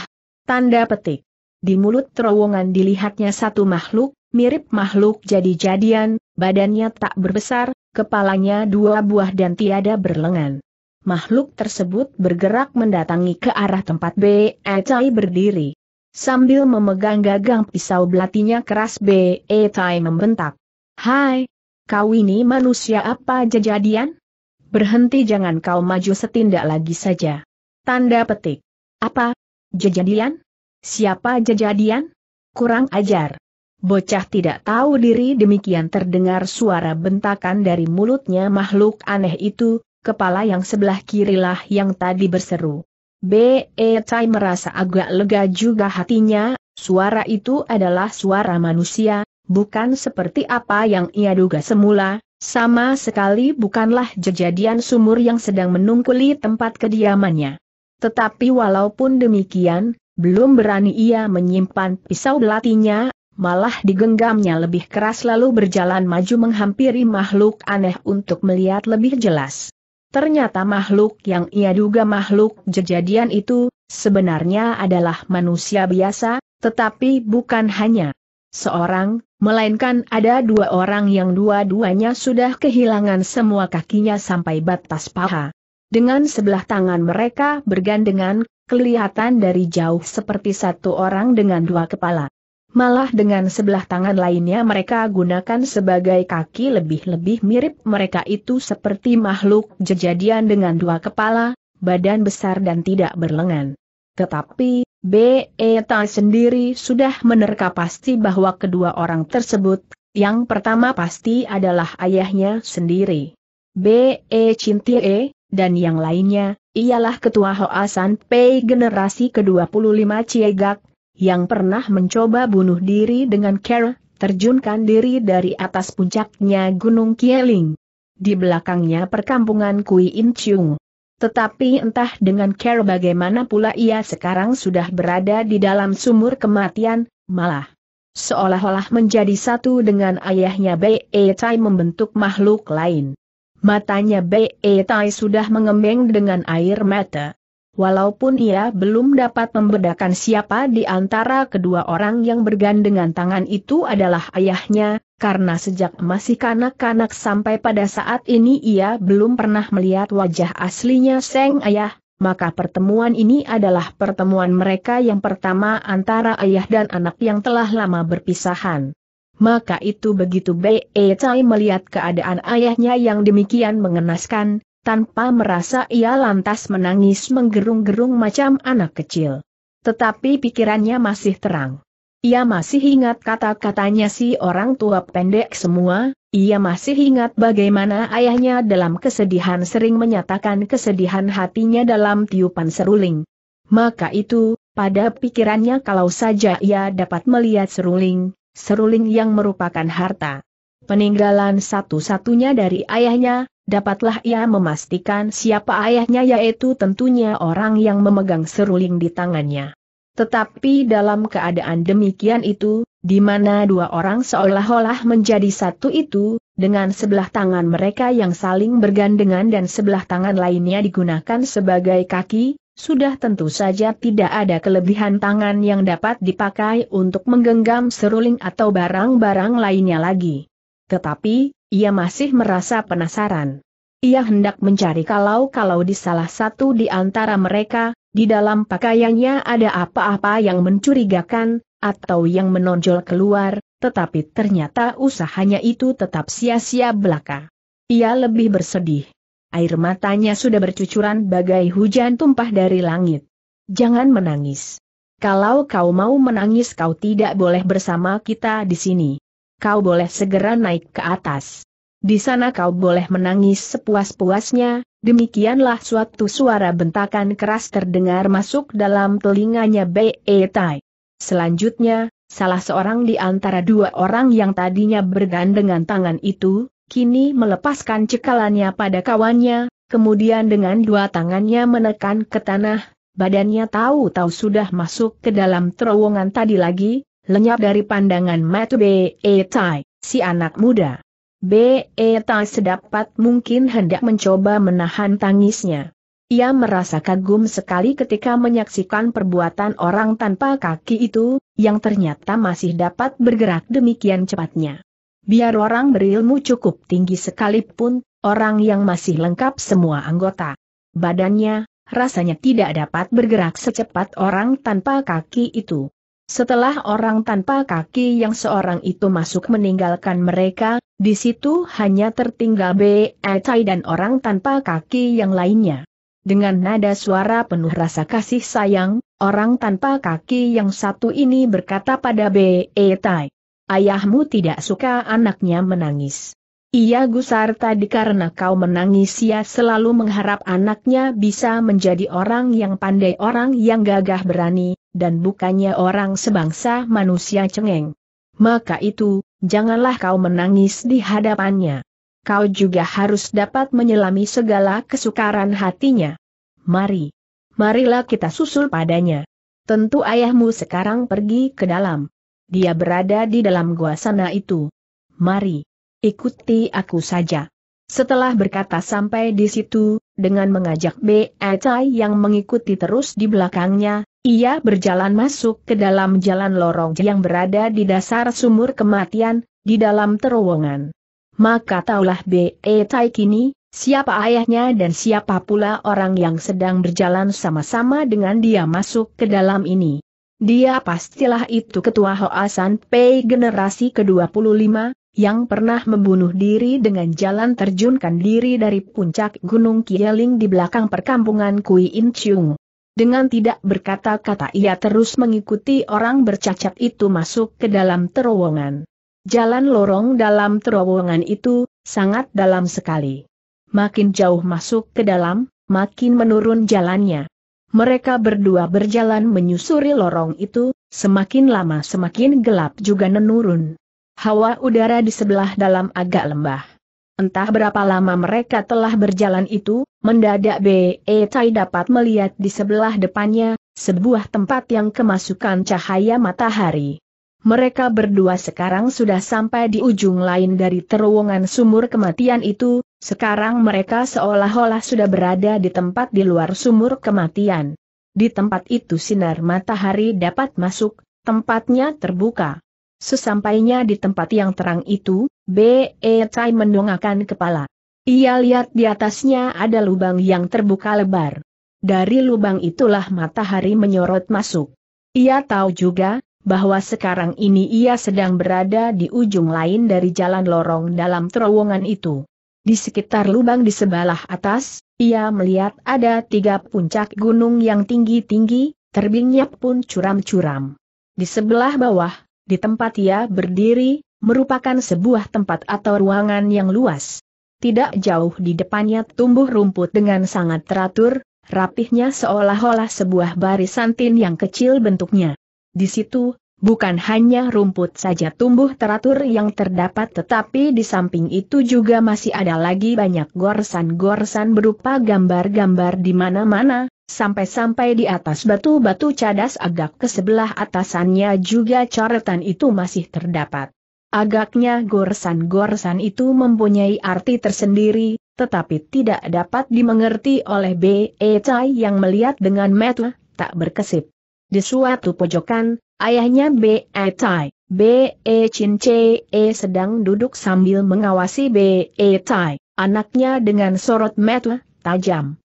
tanda petik. Di mulut terowongan dilihatnya satu makhluk, mirip makhluk jadi-jadian, badannya tak berbesar, kepalanya dua buah dan tiada berlengan makhluk tersebut bergerak mendatangi ke arah tempat B. E. berdiri. Sambil memegang gagang pisau belatinya keras B. E. membentak. Hai, kau ini manusia apa jejadian? Berhenti jangan kau maju setindak lagi saja. Tanda petik. Apa? Jejadian? Siapa jejadian? Kurang ajar. Bocah tidak tahu diri demikian terdengar suara bentakan dari mulutnya makhluk aneh itu, kepala yang sebelah kirilah yang tadi berseru. B.E. Tai merasa agak lega juga hatinya, suara itu adalah suara manusia, bukan seperti apa yang ia duga semula, sama sekali bukanlah jejadian sumur yang sedang menungkuli tempat kediamannya. Tetapi walaupun demikian, belum berani ia menyimpan pisau belatinya, malah digenggamnya lebih keras lalu berjalan maju menghampiri makhluk aneh untuk melihat lebih jelas. Ternyata makhluk yang ia duga makhluk jejadian itu, sebenarnya adalah manusia biasa, tetapi bukan hanya seorang, melainkan ada dua orang yang dua-duanya sudah kehilangan semua kakinya sampai batas paha. Dengan sebelah tangan mereka bergandengan, kelihatan dari jauh seperti satu orang dengan dua kepala malah dengan sebelah tangan lainnya mereka gunakan sebagai kaki lebih-lebih mirip mereka itu seperti makhluk jejadian dengan dua kepala, badan besar dan tidak berlengan. Tetapi, Beta sendiri sudah menerka pasti bahwa kedua orang tersebut, yang pertama pasti adalah ayahnya sendiri. Be Cintie, dan yang lainnya, ialah ketua Hoasan P generasi ke-25 Ciegak, yang pernah mencoba bunuh diri dengan Carol, terjunkan diri dari atas puncaknya Gunung Kieling. Di belakangnya perkampungan Kui In Chung. Tetapi entah dengan Carol bagaimana pula ia sekarang sudah berada di dalam sumur kematian, malah seolah-olah menjadi satu dengan ayahnya Bei Tai membentuk makhluk lain. Matanya Bei Tai sudah mengembeng dengan air mata. Walaupun ia belum dapat membedakan siapa di antara kedua orang yang bergandengan tangan itu adalah ayahnya, karena sejak masih kanak-kanak sampai pada saat ini ia belum pernah melihat wajah aslinya Seng Ayah, maka pertemuan ini adalah pertemuan mereka yang pertama antara ayah dan anak yang telah lama berpisahan. Maka itu begitu Bei Chai melihat keadaan ayahnya yang demikian mengenaskan, tanpa merasa ia lantas menangis menggerung-gerung macam anak kecil. Tetapi pikirannya masih terang. Ia masih ingat kata-katanya si orang tua pendek semua, ia masih ingat bagaimana ayahnya dalam kesedihan sering menyatakan kesedihan hatinya dalam tiupan seruling. Maka itu, pada pikirannya kalau saja ia dapat melihat seruling, seruling yang merupakan harta peninggalan satu-satunya dari ayahnya, dapatlah ia memastikan siapa ayahnya yaitu tentunya orang yang memegang seruling di tangannya. Tetapi dalam keadaan demikian itu, di mana dua orang seolah-olah menjadi satu itu, dengan sebelah tangan mereka yang saling bergandengan dan sebelah tangan lainnya digunakan sebagai kaki, sudah tentu saja tidak ada kelebihan tangan yang dapat dipakai untuk menggenggam seruling atau barang-barang lainnya lagi. Tetapi, ia masih merasa penasaran. Ia hendak mencari kalau-kalau di salah satu di antara mereka, di dalam pakaiannya ada apa-apa yang mencurigakan, atau yang menonjol keluar, tetapi ternyata usahanya itu tetap sia-sia belaka. Ia lebih bersedih. Air matanya sudah bercucuran bagai hujan tumpah dari langit. Jangan menangis. Kalau kau mau menangis kau tidak boleh bersama kita di sini kau boleh segera naik ke atas. Di sana kau boleh menangis sepuas-puasnya, demikianlah suatu suara bentakan keras terdengar masuk dalam telinganya Be Tai. Selanjutnya, salah seorang di antara dua orang yang tadinya bergandengan tangan itu, kini melepaskan cekalannya pada kawannya, kemudian dengan dua tangannya menekan ke tanah, badannya tahu-tahu sudah masuk ke dalam terowongan tadi lagi, lenyap dari pandangan Matu B. E. Tai, si anak muda. B. E. Tai sedapat mungkin hendak mencoba menahan tangisnya. Ia merasa kagum sekali ketika menyaksikan perbuatan orang tanpa kaki itu, yang ternyata masih dapat bergerak demikian cepatnya. Biar orang berilmu cukup tinggi sekalipun, orang yang masih lengkap semua anggota badannya, rasanya tidak dapat bergerak secepat orang tanpa kaki itu. Setelah orang tanpa kaki yang seorang itu masuk meninggalkan mereka, di situ hanya tertinggal B. Tai dan orang tanpa kaki yang lainnya. Dengan nada suara penuh rasa kasih sayang, orang tanpa kaki yang satu ini berkata pada B. Tai, Ayahmu tidak suka anaknya menangis. Ia gusar tadi karena kau menangis ia selalu mengharap anaknya bisa menjadi orang yang pandai orang yang gagah berani, dan bukannya orang sebangsa manusia cengeng. Maka itu, janganlah kau menangis di hadapannya. Kau juga harus dapat menyelami segala kesukaran hatinya. Mari. Marilah kita susul padanya. Tentu ayahmu sekarang pergi ke dalam. Dia berada di dalam gua sana itu. Mari. Ikuti aku saja. Setelah berkata sampai di situ, dengan mengajak B.E. Chai yang mengikuti terus di belakangnya, ia berjalan masuk ke dalam jalan lorong yang berada di dasar sumur kematian, di dalam terowongan. Maka taulah B.E. Chai kini, siapa ayahnya dan siapa pula orang yang sedang berjalan sama-sama dengan dia masuk ke dalam ini. Dia pastilah itu ketua Hoasan Pei generasi ke-25, yang pernah membunuh diri dengan jalan terjunkan diri dari puncak Gunung Kieling di belakang perkampungan Kui In Chung. Dengan tidak berkata-kata ia terus mengikuti orang bercacat itu masuk ke dalam terowongan. Jalan lorong dalam terowongan itu, sangat dalam sekali. Makin jauh masuk ke dalam, makin menurun jalannya. Mereka berdua berjalan menyusuri lorong itu, semakin lama semakin gelap juga menurun hawa udara di sebelah dalam agak lembah. Entah berapa lama mereka telah berjalan itu, mendadak B.E. Tai dapat melihat di sebelah depannya, sebuah tempat yang kemasukan cahaya matahari. Mereka berdua sekarang sudah sampai di ujung lain dari terowongan sumur kematian itu, sekarang mereka seolah-olah sudah berada di tempat di luar sumur kematian. Di tempat itu sinar matahari dapat masuk, tempatnya terbuka. Sesampainya di tempat yang terang itu, B.E. Tai mendongakkan kepala. Ia lihat di atasnya ada lubang yang terbuka lebar. Dari lubang itulah matahari menyorot masuk. Ia tahu juga, bahwa sekarang ini ia sedang berada di ujung lain dari jalan lorong dalam terowongan itu. Di sekitar lubang di sebelah atas, ia melihat ada tiga puncak gunung yang tinggi-tinggi, terbingnya pun curam-curam. Di sebelah bawah, di tempat ia berdiri, merupakan sebuah tempat atau ruangan yang luas. Tidak jauh di depannya tumbuh rumput dengan sangat teratur, rapihnya seolah-olah sebuah barisan tin yang kecil bentuknya. Di situ, bukan hanya rumput saja tumbuh teratur yang terdapat tetapi di samping itu juga masih ada lagi banyak gorsan-gorsan berupa gambar-gambar di mana-mana, Sampai-sampai di atas batu-batu cadas agak ke sebelah atasannya juga coretan itu masih terdapat. Agaknya goresan-goresan itu mempunyai arti tersendiri, tetapi tidak dapat dimengerti oleh B.E. Chai yang melihat dengan Metua tak berkesip. Di suatu pojokan, ayahnya B.E. Chai, B.E. Chin Che e. sedang duduk sambil mengawasi B.E. Chai, anaknya dengan sorot Metua tajam.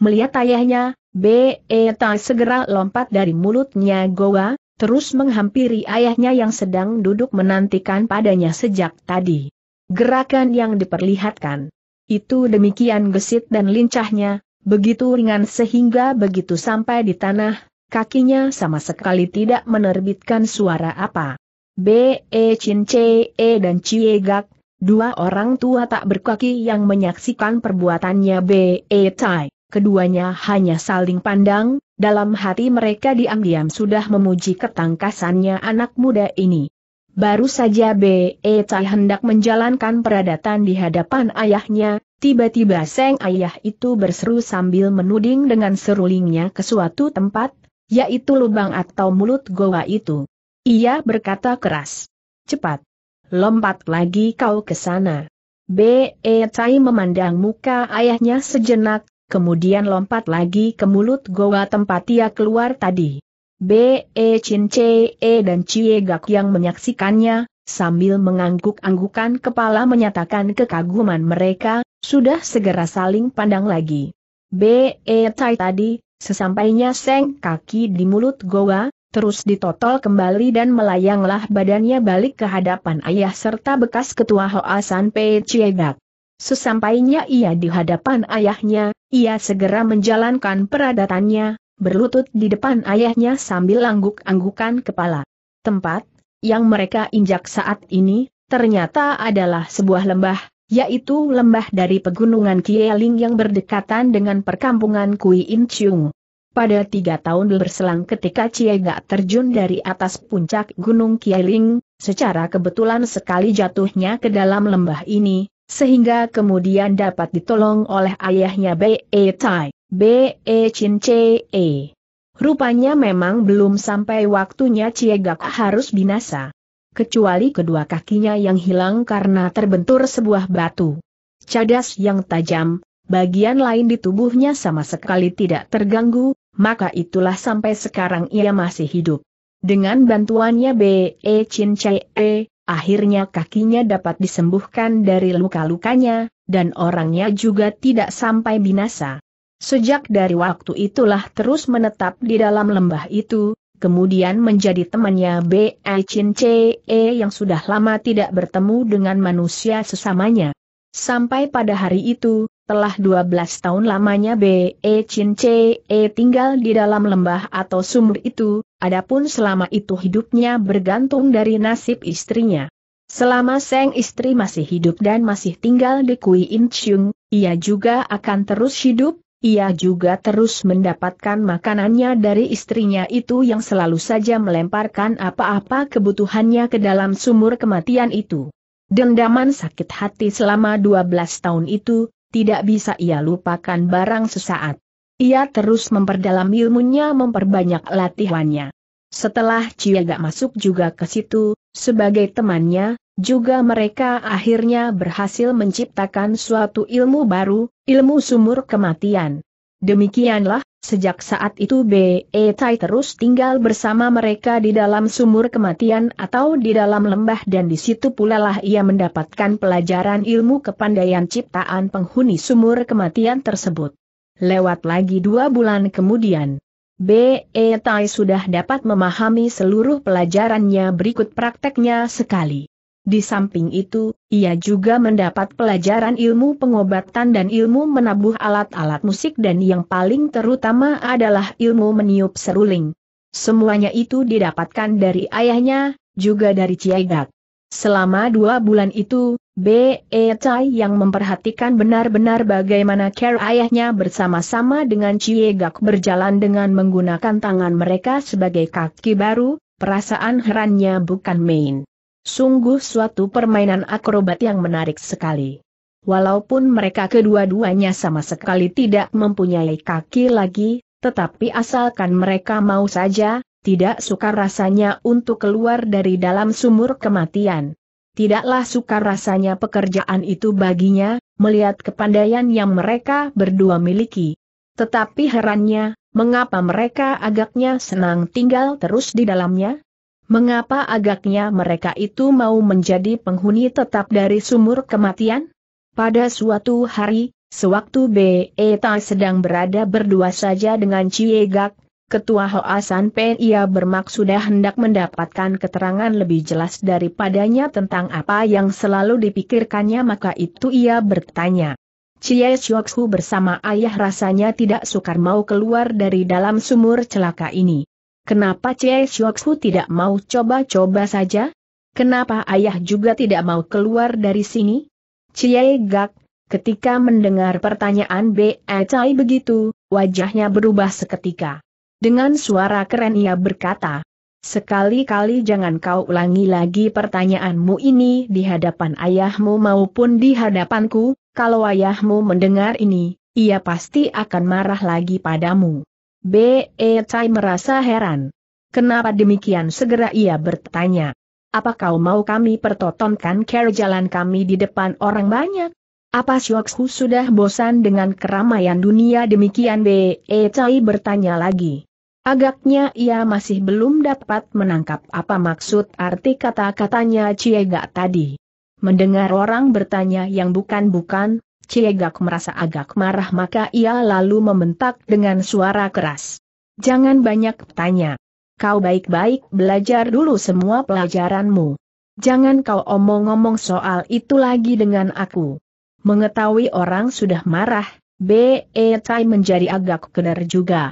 Melihat ayahnya, B.E. Tai segera lompat dari mulutnya Goa, terus menghampiri ayahnya yang sedang duduk menantikan padanya sejak tadi. Gerakan yang diperlihatkan. Itu demikian gesit dan lincahnya, begitu ringan sehingga begitu sampai di tanah, kakinya sama sekali tidak menerbitkan suara apa. B.E. Chin Che E dan E. Gak, dua orang tua tak berkaki yang menyaksikan perbuatannya B.E. Tai keduanya hanya saling pandang, dalam hati mereka diam-diam sudah memuji ketangkasannya anak muda ini. Baru saja B.E. Tai hendak menjalankan peradatan di hadapan ayahnya, tiba-tiba Seng ayah itu berseru sambil menuding dengan serulingnya ke suatu tempat, yaitu lubang atau mulut goa itu. Ia berkata keras. Cepat. Lompat lagi kau ke sana. B.E. Tai memandang muka ayahnya sejenak, kemudian lompat lagi ke mulut goa tempat ia keluar tadi. Be E. Chin Ce E dan Cie Gak yang menyaksikannya, sambil mengangguk-anggukan kepala menyatakan kekaguman mereka, sudah segera saling pandang lagi. Be E. Tai tadi, sesampainya seng kaki di mulut goa, terus ditotol kembali dan melayanglah badannya balik ke hadapan ayah serta bekas ketua Hoa San Pe Cie Gak. Sesampainya ia di hadapan ayahnya, ia segera menjalankan peradatannya, berlutut di depan ayahnya sambil angguk-anggukan kepala. Tempat yang mereka injak saat ini ternyata adalah sebuah lembah, yaitu lembah dari pegunungan Kieling yang berdekatan dengan perkampungan Kui In Chung. Pada tiga tahun berselang ketika Ciega terjun dari atas puncak Gunung Kieling, secara kebetulan sekali jatuhnya ke dalam lembah ini, sehingga kemudian dapat ditolong oleh ayahnya B.E. Tai, e B.E. E Chin Che. E. Rupanya memang belum sampai waktunya Ciegak harus binasa. Kecuali kedua kakinya yang hilang karena terbentur sebuah batu. Cadas yang tajam, bagian lain di tubuhnya sama sekali tidak terganggu, maka itulah sampai sekarang ia masih hidup. Dengan bantuannya B.E. Chin Che, Akhirnya kakinya dapat disembuhkan dari luka-lukanya, dan orangnya juga tidak sampai binasa. Sejak dari waktu itulah terus menetap di dalam lembah itu, kemudian menjadi temannya B.I. Chin e yang sudah lama tidak bertemu dengan manusia sesamanya. Sampai pada hari itu, telah 12 tahun lamanya B.E. E Chin e tinggal di dalam lembah atau sumur itu, adapun selama itu hidupnya bergantung dari nasib istrinya. Selama Seng istri masih hidup dan masih tinggal di Kui In Chung, ia juga akan terus hidup, ia juga terus mendapatkan makanannya dari istrinya itu yang selalu saja melemparkan apa-apa kebutuhannya ke dalam sumur kematian itu. Dendaman sakit hati selama 12 tahun itu, tidak bisa ia lupakan barang sesaat. Ia terus memperdalam ilmunya memperbanyak latihannya. Setelah Ciaga masuk juga ke situ, sebagai temannya, juga mereka akhirnya berhasil menciptakan suatu ilmu baru, ilmu sumur kematian. Demikianlah, Sejak saat itu B.E. Tai terus tinggal bersama mereka di dalam sumur kematian atau di dalam lembah dan di situ pula lah ia mendapatkan pelajaran ilmu kepandaian ciptaan penghuni sumur kematian tersebut. Lewat lagi dua bulan kemudian, B.E. Tai sudah dapat memahami seluruh pelajarannya berikut prakteknya sekali. Di samping itu, ia juga mendapat pelajaran ilmu pengobatan dan ilmu menabuh alat-alat musik dan yang paling terutama adalah ilmu meniup seruling. Semuanya itu didapatkan dari ayahnya, juga dari Ciegak. Selama dua bulan itu, B.E. Chai yang memperhatikan benar-benar bagaimana care ayahnya bersama-sama dengan Ciegak berjalan dengan menggunakan tangan mereka sebagai kaki baru, perasaan herannya bukan main. Sungguh suatu permainan akrobat yang menarik sekali. Walaupun mereka kedua-duanya sama sekali tidak mempunyai kaki lagi, tetapi asalkan mereka mau saja, tidak sukar rasanya untuk keluar dari dalam sumur kematian. Tidaklah sukar rasanya pekerjaan itu baginya, melihat kepandaian yang mereka berdua miliki. Tetapi herannya, mengapa mereka agaknya senang tinggal terus di dalamnya? Mengapa agaknya mereka itu mau menjadi penghuni tetap dari sumur kematian? Pada suatu hari, sewaktu Be Tai sedang berada berdua saja dengan Cie Gak, Ketua Hoasan San Pen ia bermaksud hendak mendapatkan keterangan lebih jelas daripadanya tentang apa yang selalu dipikirkannya maka itu ia bertanya. Cie Xioksu bersama ayah rasanya tidak sukar mau keluar dari dalam sumur celaka ini. Kenapa Cie Xioksu tidak mau coba-coba saja? Kenapa ayah juga tidak mau keluar dari sini? Cie Gak, ketika mendengar pertanyaan Be E. begitu, wajahnya berubah seketika. Dengan suara keren ia berkata, Sekali-kali jangan kau ulangi lagi pertanyaanmu ini di hadapan ayahmu maupun di hadapanku, kalau ayahmu mendengar ini, ia pasti akan marah lagi padamu. B. Tai e. merasa heran. Kenapa demikian segera ia bertanya. Apa kau mau kami pertontonkan care jalan kami di depan orang banyak? Apa Xioksu sudah bosan dengan keramaian dunia demikian B. Tai e. bertanya lagi. Agaknya ia masih belum dapat menangkap apa maksud arti kata-katanya Ciega tadi. Mendengar orang bertanya yang bukan-bukan, Ciegak merasa agak marah maka ia lalu membentak dengan suara keras. Jangan banyak tanya. Kau baik-baik belajar dulu semua pelajaranmu. Jangan kau omong-omong soal itu lagi dengan aku. Mengetahui orang sudah marah, B.E. Tai menjadi agak keder juga.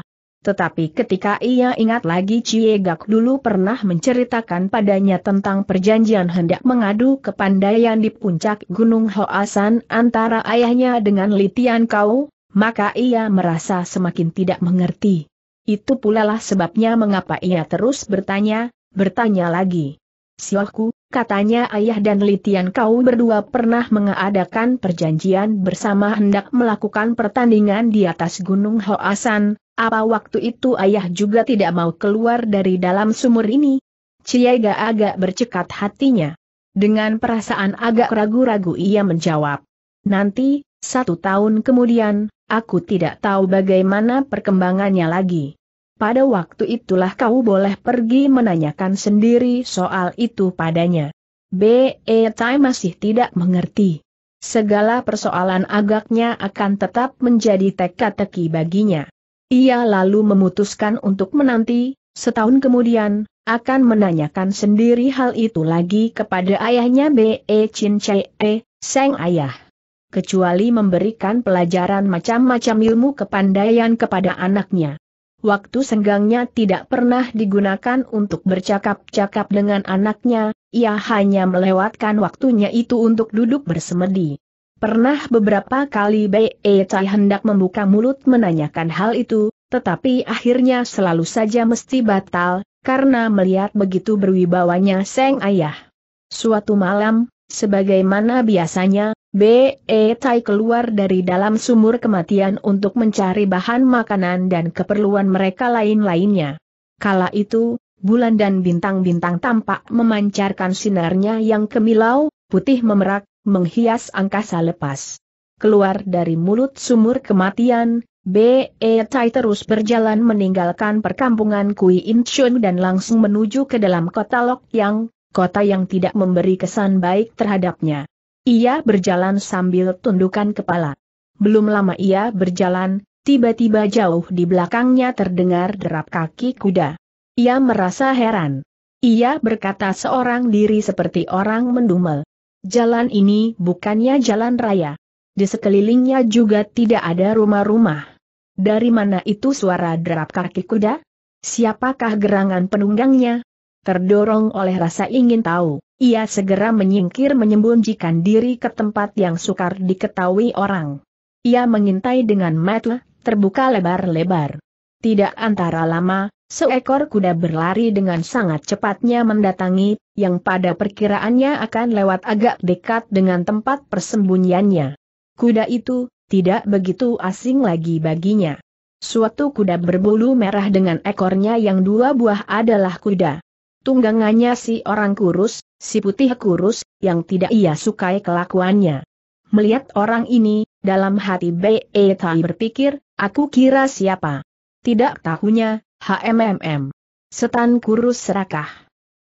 Tetapi ketika ia ingat lagi Ciegak dulu pernah menceritakan padanya tentang perjanjian hendak mengadu kepandaian di puncak Gunung Hoasan antara ayahnya dengan Litian Kau, maka ia merasa semakin tidak mengerti. Itu pula lah sebabnya mengapa ia terus bertanya, bertanya lagi. Siohku, Katanya ayah dan Litian kau berdua pernah mengadakan perjanjian bersama hendak melakukan pertandingan di atas Gunung Hoasan, apa waktu itu ayah juga tidak mau keluar dari dalam sumur ini? Ciega agak bercekat hatinya. Dengan perasaan agak ragu-ragu ia menjawab. Nanti, satu tahun kemudian, aku tidak tahu bagaimana perkembangannya lagi pada waktu itulah kau boleh pergi menanyakan sendiri soal itu padanya. B.E. Tai masih tidak mengerti. Segala persoalan agaknya akan tetap menjadi teka-teki baginya. Ia lalu memutuskan untuk menanti, setahun kemudian, akan menanyakan sendiri hal itu lagi kepada ayahnya B.E. Chin E Seng Ayah kecuali memberikan pelajaran macam-macam ilmu kepandaian kepada anaknya. Waktu senggangnya tidak pernah digunakan untuk bercakap-cakap dengan anaknya, ia hanya melewatkan waktunya itu untuk duduk bersemedi. Pernah beberapa kali Bei Tai hendak membuka mulut menanyakan hal itu, tetapi akhirnya selalu saja mesti batal, karena melihat begitu berwibawanya Seng Ayah. Suatu malam, sebagaimana biasanya, B.E. Tai keluar dari dalam sumur kematian untuk mencari bahan makanan dan keperluan mereka lain-lainnya. Kala itu, bulan dan bintang-bintang tampak memancarkan sinarnya yang kemilau, putih memerak, menghias angkasa lepas. Keluar dari mulut sumur kematian, B.E. Tai terus berjalan meninggalkan perkampungan Kui Chun dan langsung menuju ke dalam kota Lok yang, kota yang tidak memberi kesan baik terhadapnya. Ia berjalan sambil tundukan kepala. Belum lama ia berjalan, tiba-tiba jauh di belakangnya terdengar derap kaki kuda. Ia merasa heran. Ia berkata seorang diri seperti orang mendumel. Jalan ini bukannya jalan raya. Di sekelilingnya juga tidak ada rumah-rumah. Dari mana itu suara derap kaki kuda? Siapakah gerangan penunggangnya? Terdorong oleh rasa ingin tahu, ia segera menyingkir menyembunyikan diri ke tempat yang sukar diketahui orang. Ia mengintai dengan mata, terbuka lebar-lebar. Tidak antara lama, seekor kuda berlari dengan sangat cepatnya mendatangi, yang pada perkiraannya akan lewat agak dekat dengan tempat persembunyiannya. Kuda itu, tidak begitu asing lagi baginya. Suatu kuda berbulu merah dengan ekornya yang dua buah adalah kuda Tunggangannya si orang kurus, si putih kurus, yang tidak ia sukai kelakuannya. Melihat orang ini, dalam hati B.E. E tai berpikir, aku kira siapa? Tidak tahunya, HMMM. Setan kurus serakah.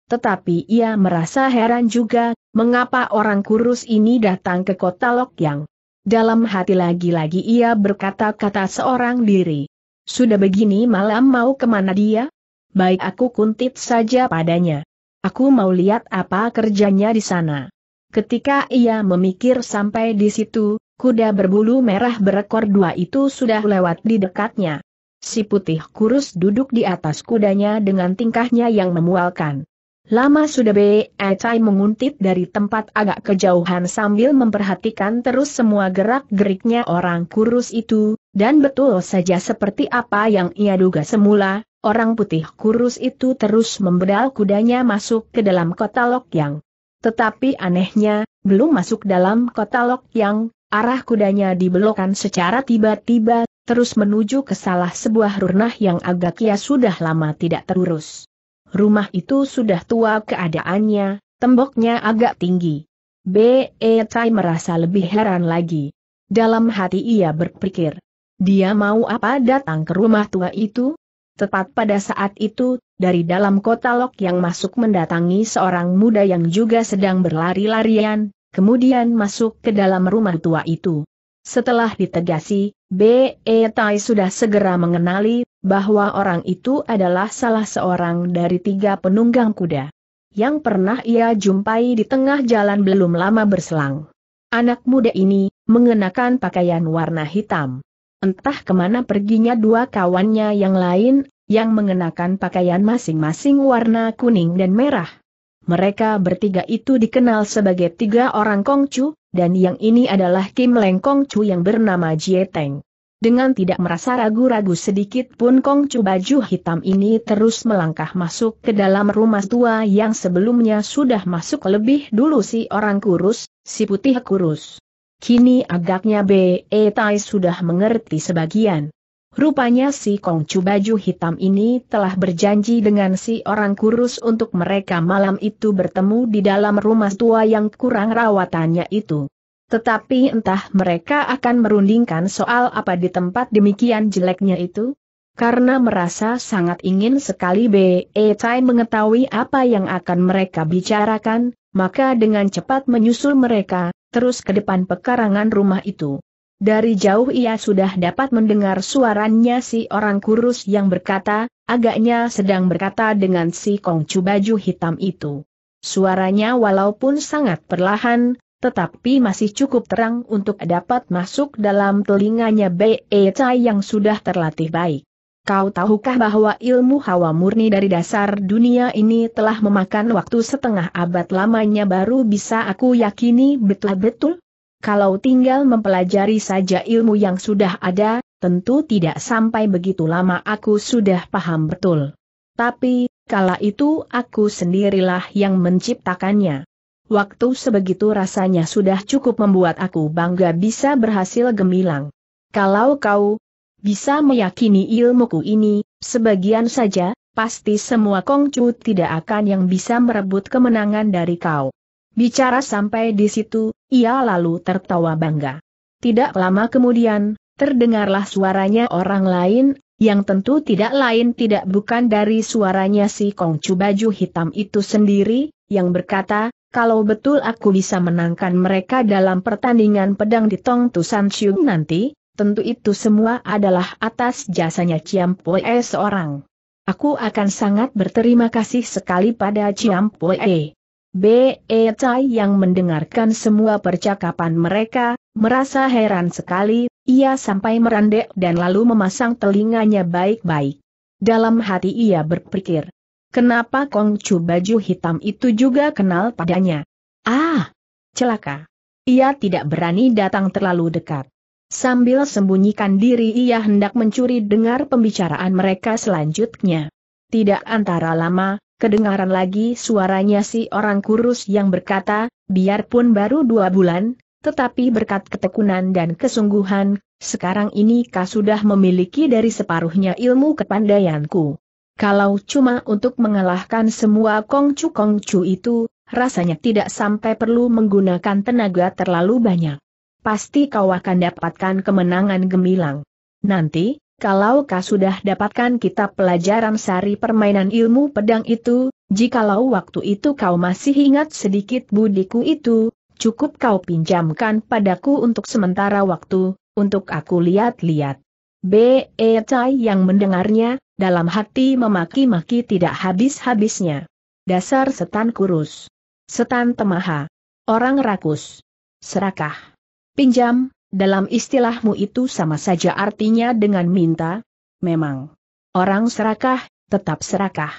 Tetapi ia merasa heran juga, mengapa orang kurus ini datang ke kota Lokyang. Dalam hati lagi-lagi ia berkata-kata seorang diri. Sudah begini malam mau kemana dia? baik aku kuntit saja padanya. Aku mau lihat apa kerjanya di sana. Ketika ia memikir sampai di situ, kuda berbulu merah berekor dua itu sudah lewat di dekatnya. Si putih kurus duduk di atas kudanya dengan tingkahnya yang memualkan. Lama sudah Be Ecai menguntit dari tempat agak kejauhan sambil memperhatikan terus semua gerak-geriknya orang kurus itu, dan betul saja seperti apa yang ia duga semula, orang putih kurus itu terus membedal kudanya masuk ke dalam kota yang, Tetapi anehnya, belum masuk dalam kota yang, arah kudanya dibelokkan secara tiba-tiba, terus menuju ke salah sebuah runah yang agak agaknya sudah lama tidak terurus. Rumah itu sudah tua keadaannya, temboknya agak tinggi. B.E. Tai merasa lebih heran lagi. Dalam hati ia berpikir, dia mau apa datang ke rumah tua itu? Tepat pada saat itu, dari dalam kota Lok yang masuk mendatangi seorang muda yang juga sedang berlari-larian, kemudian masuk ke dalam rumah tua itu. Setelah ditegasi, B.E. Tai sudah segera mengenali bahwa orang itu adalah salah seorang dari tiga penunggang kuda yang pernah ia jumpai di tengah jalan belum lama berselang. Anak muda ini mengenakan pakaian warna hitam. Entah kemana perginya dua kawannya yang lain, yang mengenakan pakaian masing-masing warna kuning dan merah. Mereka bertiga itu dikenal sebagai tiga orang Kongcu, dan yang ini adalah Kim Leng Kongcu yang bernama Jie Teng. Dengan tidak merasa ragu-ragu sedikit pun Kongcu baju hitam ini terus melangkah masuk ke dalam rumah tua yang sebelumnya sudah masuk lebih dulu si orang kurus, si putih kurus. Kini agaknya B.E. Tai sudah mengerti sebagian. Rupanya si Kongcu baju hitam ini telah berjanji dengan si orang kurus untuk mereka malam itu bertemu di dalam rumah tua yang kurang rawatannya itu. Tetapi entah mereka akan merundingkan soal apa di tempat demikian jeleknya itu. Karena merasa sangat ingin sekali B.E. Tai mengetahui apa yang akan mereka bicarakan, maka dengan cepat menyusul mereka, terus ke depan pekarangan rumah itu. Dari jauh ia sudah dapat mendengar suaranya si orang kurus yang berkata, agaknya sedang berkata dengan si kongcu baju hitam itu. Suaranya walaupun sangat perlahan, tetapi masih cukup terang untuk dapat masuk dalam telinganya Bei yang sudah terlatih baik. Kau tahukah bahwa ilmu hawa murni dari dasar dunia ini telah memakan waktu setengah abad lamanya baru bisa aku yakini betul-betul? Kalau tinggal mempelajari saja ilmu yang sudah ada, tentu tidak sampai begitu lama aku sudah paham betul. Tapi, kala itu aku sendirilah yang menciptakannya. Waktu sebegitu rasanya sudah cukup membuat aku bangga bisa berhasil gemilang. Kalau kau, bisa meyakini ilmuku ini, sebagian saja, pasti semua Kongcu tidak akan yang bisa merebut kemenangan dari kau. Bicara sampai di situ, ia lalu tertawa bangga. Tidak lama kemudian, terdengarlah suaranya orang lain, yang tentu tidak lain tidak bukan dari suaranya si Kongcu baju hitam itu sendiri, yang berkata, kalau betul aku bisa menangkan mereka dalam pertandingan pedang di Tong Tusan Siung nanti, Tentu itu semua adalah atas jasanya Ciam Poe seorang. Aku akan sangat berterima kasih sekali pada Ciam Poe. B.E. Chai yang mendengarkan semua percakapan mereka, merasa heran sekali, ia sampai merendek dan lalu memasang telinganya baik-baik. Dalam hati ia berpikir, kenapa Kong Chu baju hitam itu juga kenal padanya? Ah, celaka. Ia tidak berani datang terlalu dekat. Sambil sembunyikan diri ia hendak mencuri dengar pembicaraan mereka selanjutnya. Tidak antara lama, kedengaran lagi suaranya si orang kurus yang berkata, biarpun baru dua bulan, tetapi berkat ketekunan dan kesungguhan, sekarang ini kau sudah memiliki dari separuhnya ilmu kepandaianku. Kalau cuma untuk mengalahkan semua kongcu-kongcu itu, rasanya tidak sampai perlu menggunakan tenaga terlalu banyak pasti kau akan dapatkan kemenangan gemilang. Nanti, kalau kau sudah dapatkan kitab pelajaran sari permainan ilmu pedang itu, jikalau waktu itu kau masih ingat sedikit budiku itu, cukup kau pinjamkan padaku untuk sementara waktu, untuk aku lihat-lihat. B.E. yang mendengarnya, dalam hati memaki-maki tidak habis-habisnya. Dasar setan kurus. Setan temaha. Orang rakus. Serakah. Pinjam, dalam istilahmu itu sama saja artinya dengan minta, memang. Orang serakah, tetap serakah.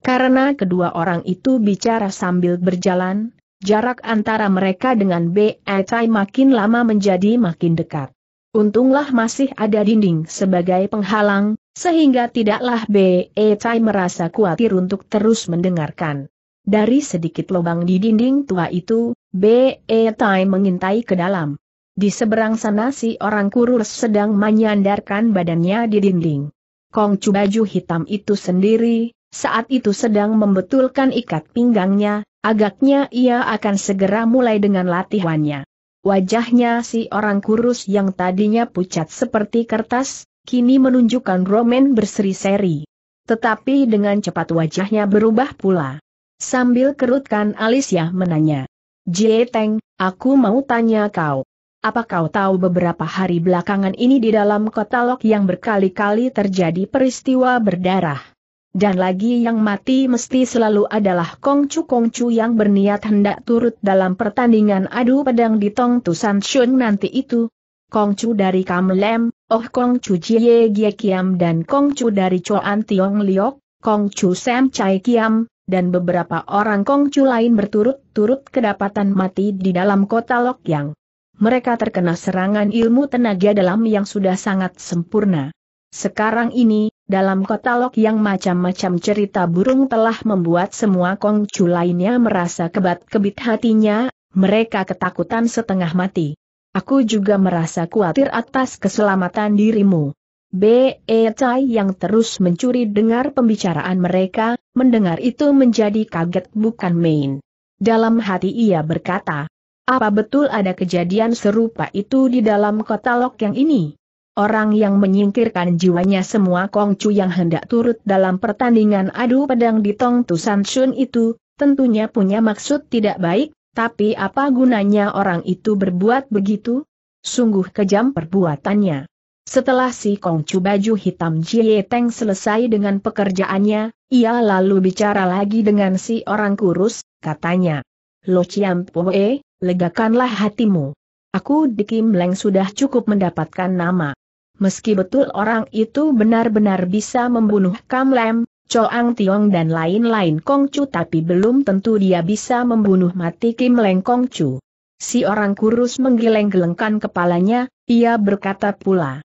Karena kedua orang itu bicara sambil berjalan, jarak antara mereka dengan BETI makin lama menjadi makin dekat. Untunglah masih ada dinding sebagai penghalang, sehingga tidaklah BETI merasa khawatir untuk terus mendengarkan. Dari sedikit lubang di dinding tua itu, BETI mengintai ke dalam. Di seberang sana si orang kurus sedang menyandarkan badannya di dinding. Chu baju hitam itu sendiri, saat itu sedang membetulkan ikat pinggangnya, agaknya ia akan segera mulai dengan latihannya. Wajahnya si orang kurus yang tadinya pucat seperti kertas, kini menunjukkan romen berseri-seri. Tetapi dengan cepat wajahnya berubah pula. Sambil kerutkan alisnya menanya. Jieteng, aku mau tanya kau. Apa kau tahu beberapa hari belakangan ini di dalam kota Lok yang berkali-kali terjadi peristiwa berdarah? Dan lagi yang mati mesti selalu adalah kongcu-kongcu yang berniat hendak turut dalam pertandingan adu pedang di Tong Tusan Shun nanti itu. Kongcu dari Kam Lem, Oh Kongcu Jie Gie Kiam dan Kongcu dari Choan Tiong Liok, Kongcu Sam Chai Kiam, dan beberapa orang Kongcu lain berturut-turut kedapatan mati di dalam kota Lok Yang mereka terkena serangan ilmu tenaga dalam yang sudah sangat sempurna. Sekarang ini, dalam katalog yang macam-macam cerita burung telah membuat semua kongcu lainnya merasa kebat-kebit hatinya, mereka ketakutan setengah mati. Aku juga merasa khawatir atas keselamatan dirimu. B.E. Chai yang terus mencuri dengar pembicaraan mereka, mendengar itu menjadi kaget bukan main. Dalam hati ia berkata, apa betul ada kejadian serupa itu di dalam kota Lok yang ini? Orang yang menyingkirkan jiwanya semua Kongcu yang hendak turut dalam pertandingan adu pedang di Tong Tusan Shun itu, tentunya punya maksud tidak baik, tapi apa gunanya orang itu berbuat begitu? Sungguh kejam perbuatannya. Setelah si Kongcu baju hitam Jie Teng selesai dengan pekerjaannya, ia lalu bicara lagi dengan si orang kurus, katanya. Lo Chiam Poe, Legakanlah hatimu. Aku di Kim Leng sudah cukup mendapatkan nama. Meski betul orang itu benar-benar bisa membunuh Kam Lem, Choang Tiong dan lain-lain Kongcu tapi belum tentu dia bisa membunuh mati Kim Leng Kongcu. Si orang kurus menggeleng-gelengkan kepalanya, ia berkata pula.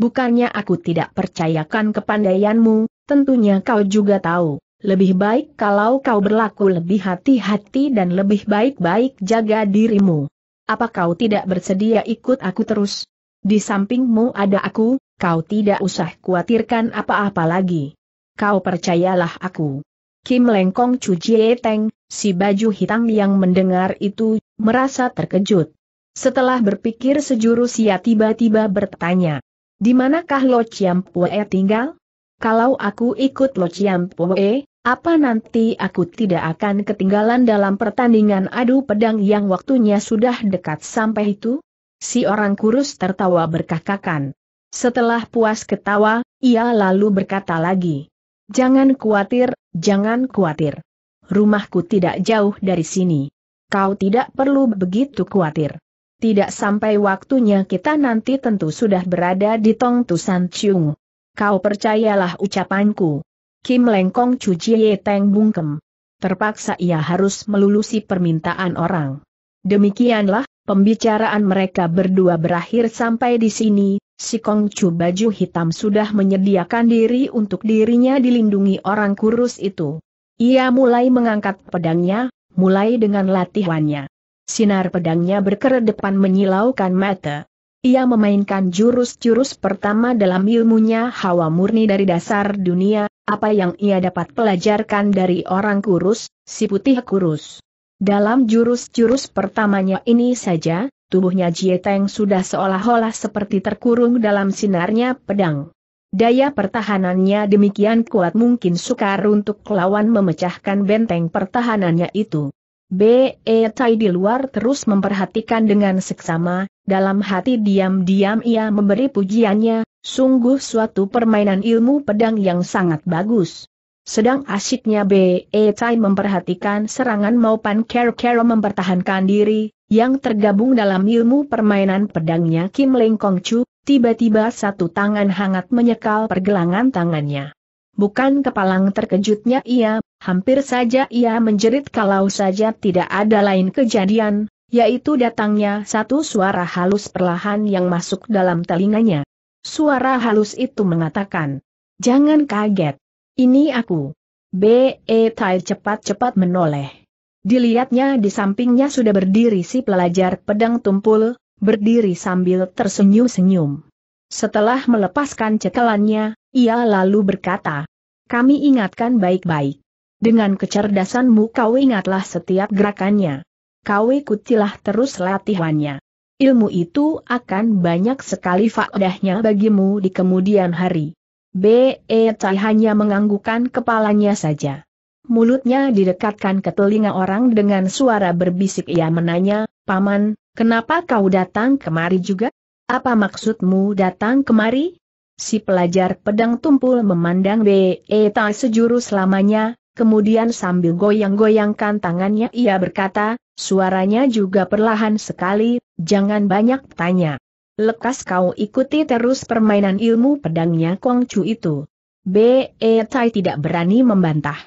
Bukannya aku tidak percayakan kepandaianmu, tentunya kau juga tahu. Lebih baik kalau kau berlaku lebih hati-hati dan lebih baik-baik jaga dirimu. Apa kau tidak bersedia ikut aku terus? Di sampingmu ada aku, kau tidak usah khawatirkan apa-apa lagi. Kau percayalah aku. Kim Lengkong Chu Jie Teng, si baju hitam yang mendengar itu, merasa terkejut. Setelah berpikir sejurus ia tiba-tiba bertanya, di manakah Lo Chiam Pue tinggal? Kalau aku ikut Lo Chiam Pue, apa nanti aku tidak akan ketinggalan dalam pertandingan adu pedang yang waktunya sudah dekat sampai itu? Si orang kurus tertawa berkakakan. Setelah puas ketawa, ia lalu berkata lagi. Jangan khawatir, jangan khawatir. Rumahku tidak jauh dari sini. Kau tidak perlu begitu khawatir. Tidak sampai waktunya kita nanti tentu sudah berada di Tong Tusan Kau percayalah ucapanku. Kim Lengkong Chu Jie Teng bungkem. Terpaksa ia harus melulusi permintaan orang. Demikianlah, pembicaraan mereka berdua berakhir sampai di sini, si Kong Chu baju hitam sudah menyediakan diri untuk dirinya dilindungi orang kurus itu. Ia mulai mengangkat pedangnya, mulai dengan latihannya. Sinar pedangnya berkeredepan menyilaukan mata. Ia memainkan jurus-jurus pertama dalam ilmunya hawa murni dari dasar dunia, apa yang ia dapat pelajarkan dari orang kurus, si putih kurus? Dalam jurus-jurus pertamanya ini saja, tubuhnya Jieteng sudah seolah-olah seperti terkurung dalam sinarnya pedang. Daya pertahanannya demikian kuat mungkin sukar untuk lawan memecahkan benteng pertahanannya itu. B.E. Tai di luar terus memperhatikan dengan seksama, dalam hati diam-diam ia memberi pujiannya, Sungguh suatu permainan ilmu pedang yang sangat bagus. Sedang asyiknya B.E. Tai e memperhatikan serangan maupun Kero-Kero mempertahankan diri, yang tergabung dalam ilmu permainan pedangnya Kim Leng Kong Chu, tiba-tiba satu tangan hangat menyekal pergelangan tangannya. Bukan kepalang terkejutnya ia, hampir saja ia menjerit kalau saja tidak ada lain kejadian, yaitu datangnya satu suara halus perlahan yang masuk dalam telinganya. Suara halus itu mengatakan, Jangan kaget. Ini aku. B.E. Tai cepat-cepat menoleh. Dilihatnya di sampingnya sudah berdiri si pelajar pedang tumpul, berdiri sambil tersenyum-senyum. Setelah melepaskan cekelannya, ia lalu berkata, Kami ingatkan baik-baik. Dengan kecerdasanmu kau ingatlah setiap gerakannya. Kau ikutilah terus latihannya ilmu itu akan banyak sekali faedahnya bagimu di kemudian hari. B.E. Tai hanya menganggukkan kepalanya saja. Mulutnya didekatkan ke telinga orang dengan suara berbisik ia menanya, Paman, kenapa kau datang kemari juga? Apa maksudmu datang kemari? Si pelajar pedang tumpul memandang B.E. Tai sejurus lamanya, kemudian sambil goyang-goyangkan tangannya ia berkata, Suaranya juga perlahan sekali, jangan banyak tanya. Lekas kau ikuti terus permainan ilmu pedangnya Kong Chu itu. B.E. Tai tidak berani membantah.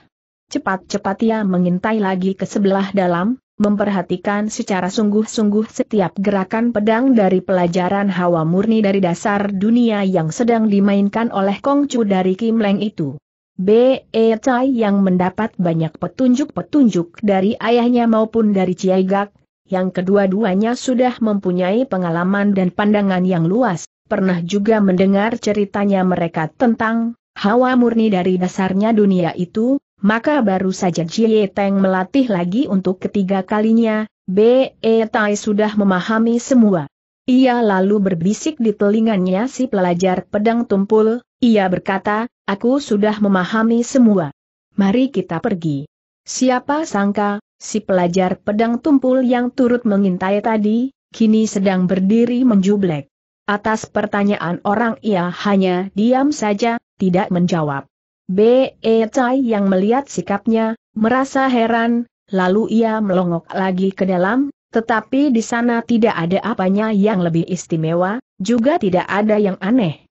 Cepat-cepat ia mengintai lagi ke sebelah dalam, memperhatikan secara sungguh-sungguh setiap gerakan pedang dari pelajaran hawa murni dari dasar dunia yang sedang dimainkan oleh Kong Chu dari Kim Leng itu. B. E. yang mendapat banyak petunjuk-petunjuk dari ayahnya maupun dari Chiai Gak, yang kedua-duanya sudah mempunyai pengalaman dan pandangan yang luas, pernah juga mendengar ceritanya mereka tentang hawa murni dari dasarnya dunia itu, maka baru saja Jie Teng melatih lagi untuk ketiga kalinya, B. E. Tai sudah memahami semua. Ia lalu berbisik di telinganya si pelajar pedang tumpul, ia berkata, Aku sudah memahami semua. Mari kita pergi. Siapa sangka, si pelajar pedang tumpul yang turut mengintai tadi, kini sedang berdiri menjublek. Atas pertanyaan orang ia hanya diam saja, tidak menjawab. B.E. Chai yang melihat sikapnya, merasa heran, lalu ia melongok lagi ke dalam, tetapi di sana tidak ada apanya yang lebih istimewa, juga tidak ada yang aneh.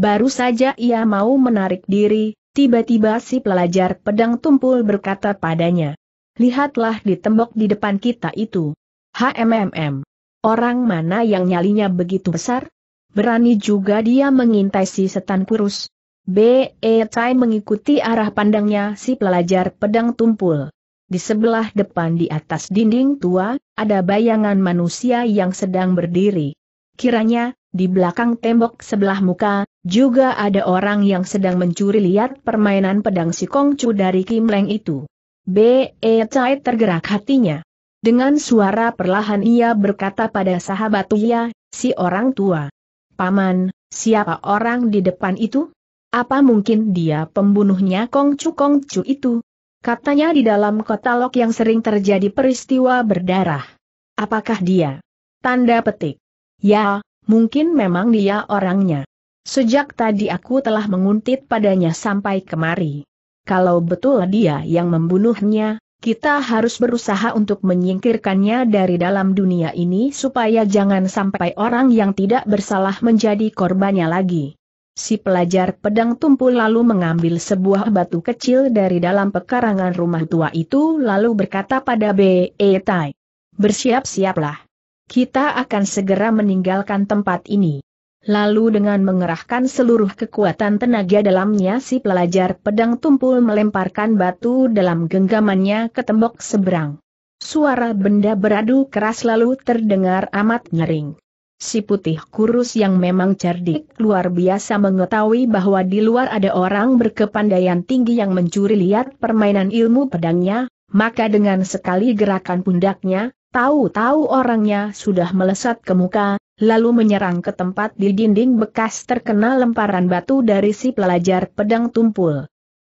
Baru saja ia mau menarik diri, tiba-tiba si pelajar pedang tumpul berkata padanya. Lihatlah di tembok di depan kita itu. HMMM. Orang mana yang nyalinya begitu besar? Berani juga dia mengintai si setan kurus. B.E. Tai mengikuti arah pandangnya si pelajar pedang tumpul. Di sebelah depan di atas dinding tua, ada bayangan manusia yang sedang berdiri. Kiranya, di belakang tembok sebelah muka, juga ada orang yang sedang mencuri lihat permainan pedang si Kongcu dari Kim Leng itu. B.E. Cai tergerak hatinya. Dengan suara perlahan ia berkata pada sahabat Uya, si orang tua. Paman, siapa orang di depan itu? Apa mungkin dia pembunuhnya Kongcu Kongcu itu? Katanya di dalam kota Lok yang sering terjadi peristiwa berdarah. Apakah dia? Tanda petik. Ya, mungkin memang dia orangnya. Sejak tadi aku telah menguntit padanya sampai kemari. Kalau betul dia yang membunuhnya, kita harus berusaha untuk menyingkirkannya dari dalam dunia ini supaya jangan sampai orang yang tidak bersalah menjadi korbannya lagi. Si pelajar pedang tumpul lalu mengambil sebuah batu kecil dari dalam pekarangan rumah tua itu lalu berkata pada B.E. Tai. Bersiap-siaplah. Kita akan segera meninggalkan tempat ini. Lalu dengan mengerahkan seluruh kekuatan tenaga dalamnya si pelajar pedang tumpul melemparkan batu dalam genggamannya ke tembok seberang. Suara benda beradu keras lalu terdengar amat nyering. Si putih kurus yang memang cerdik luar biasa mengetahui bahwa di luar ada orang berkepandaian tinggi yang mencuri lihat permainan ilmu pedangnya, maka dengan sekali gerakan pundaknya, tahu-tahu orangnya sudah melesat ke muka, lalu menyerang ke tempat di dinding bekas terkena lemparan batu dari si pelajar pedang tumpul.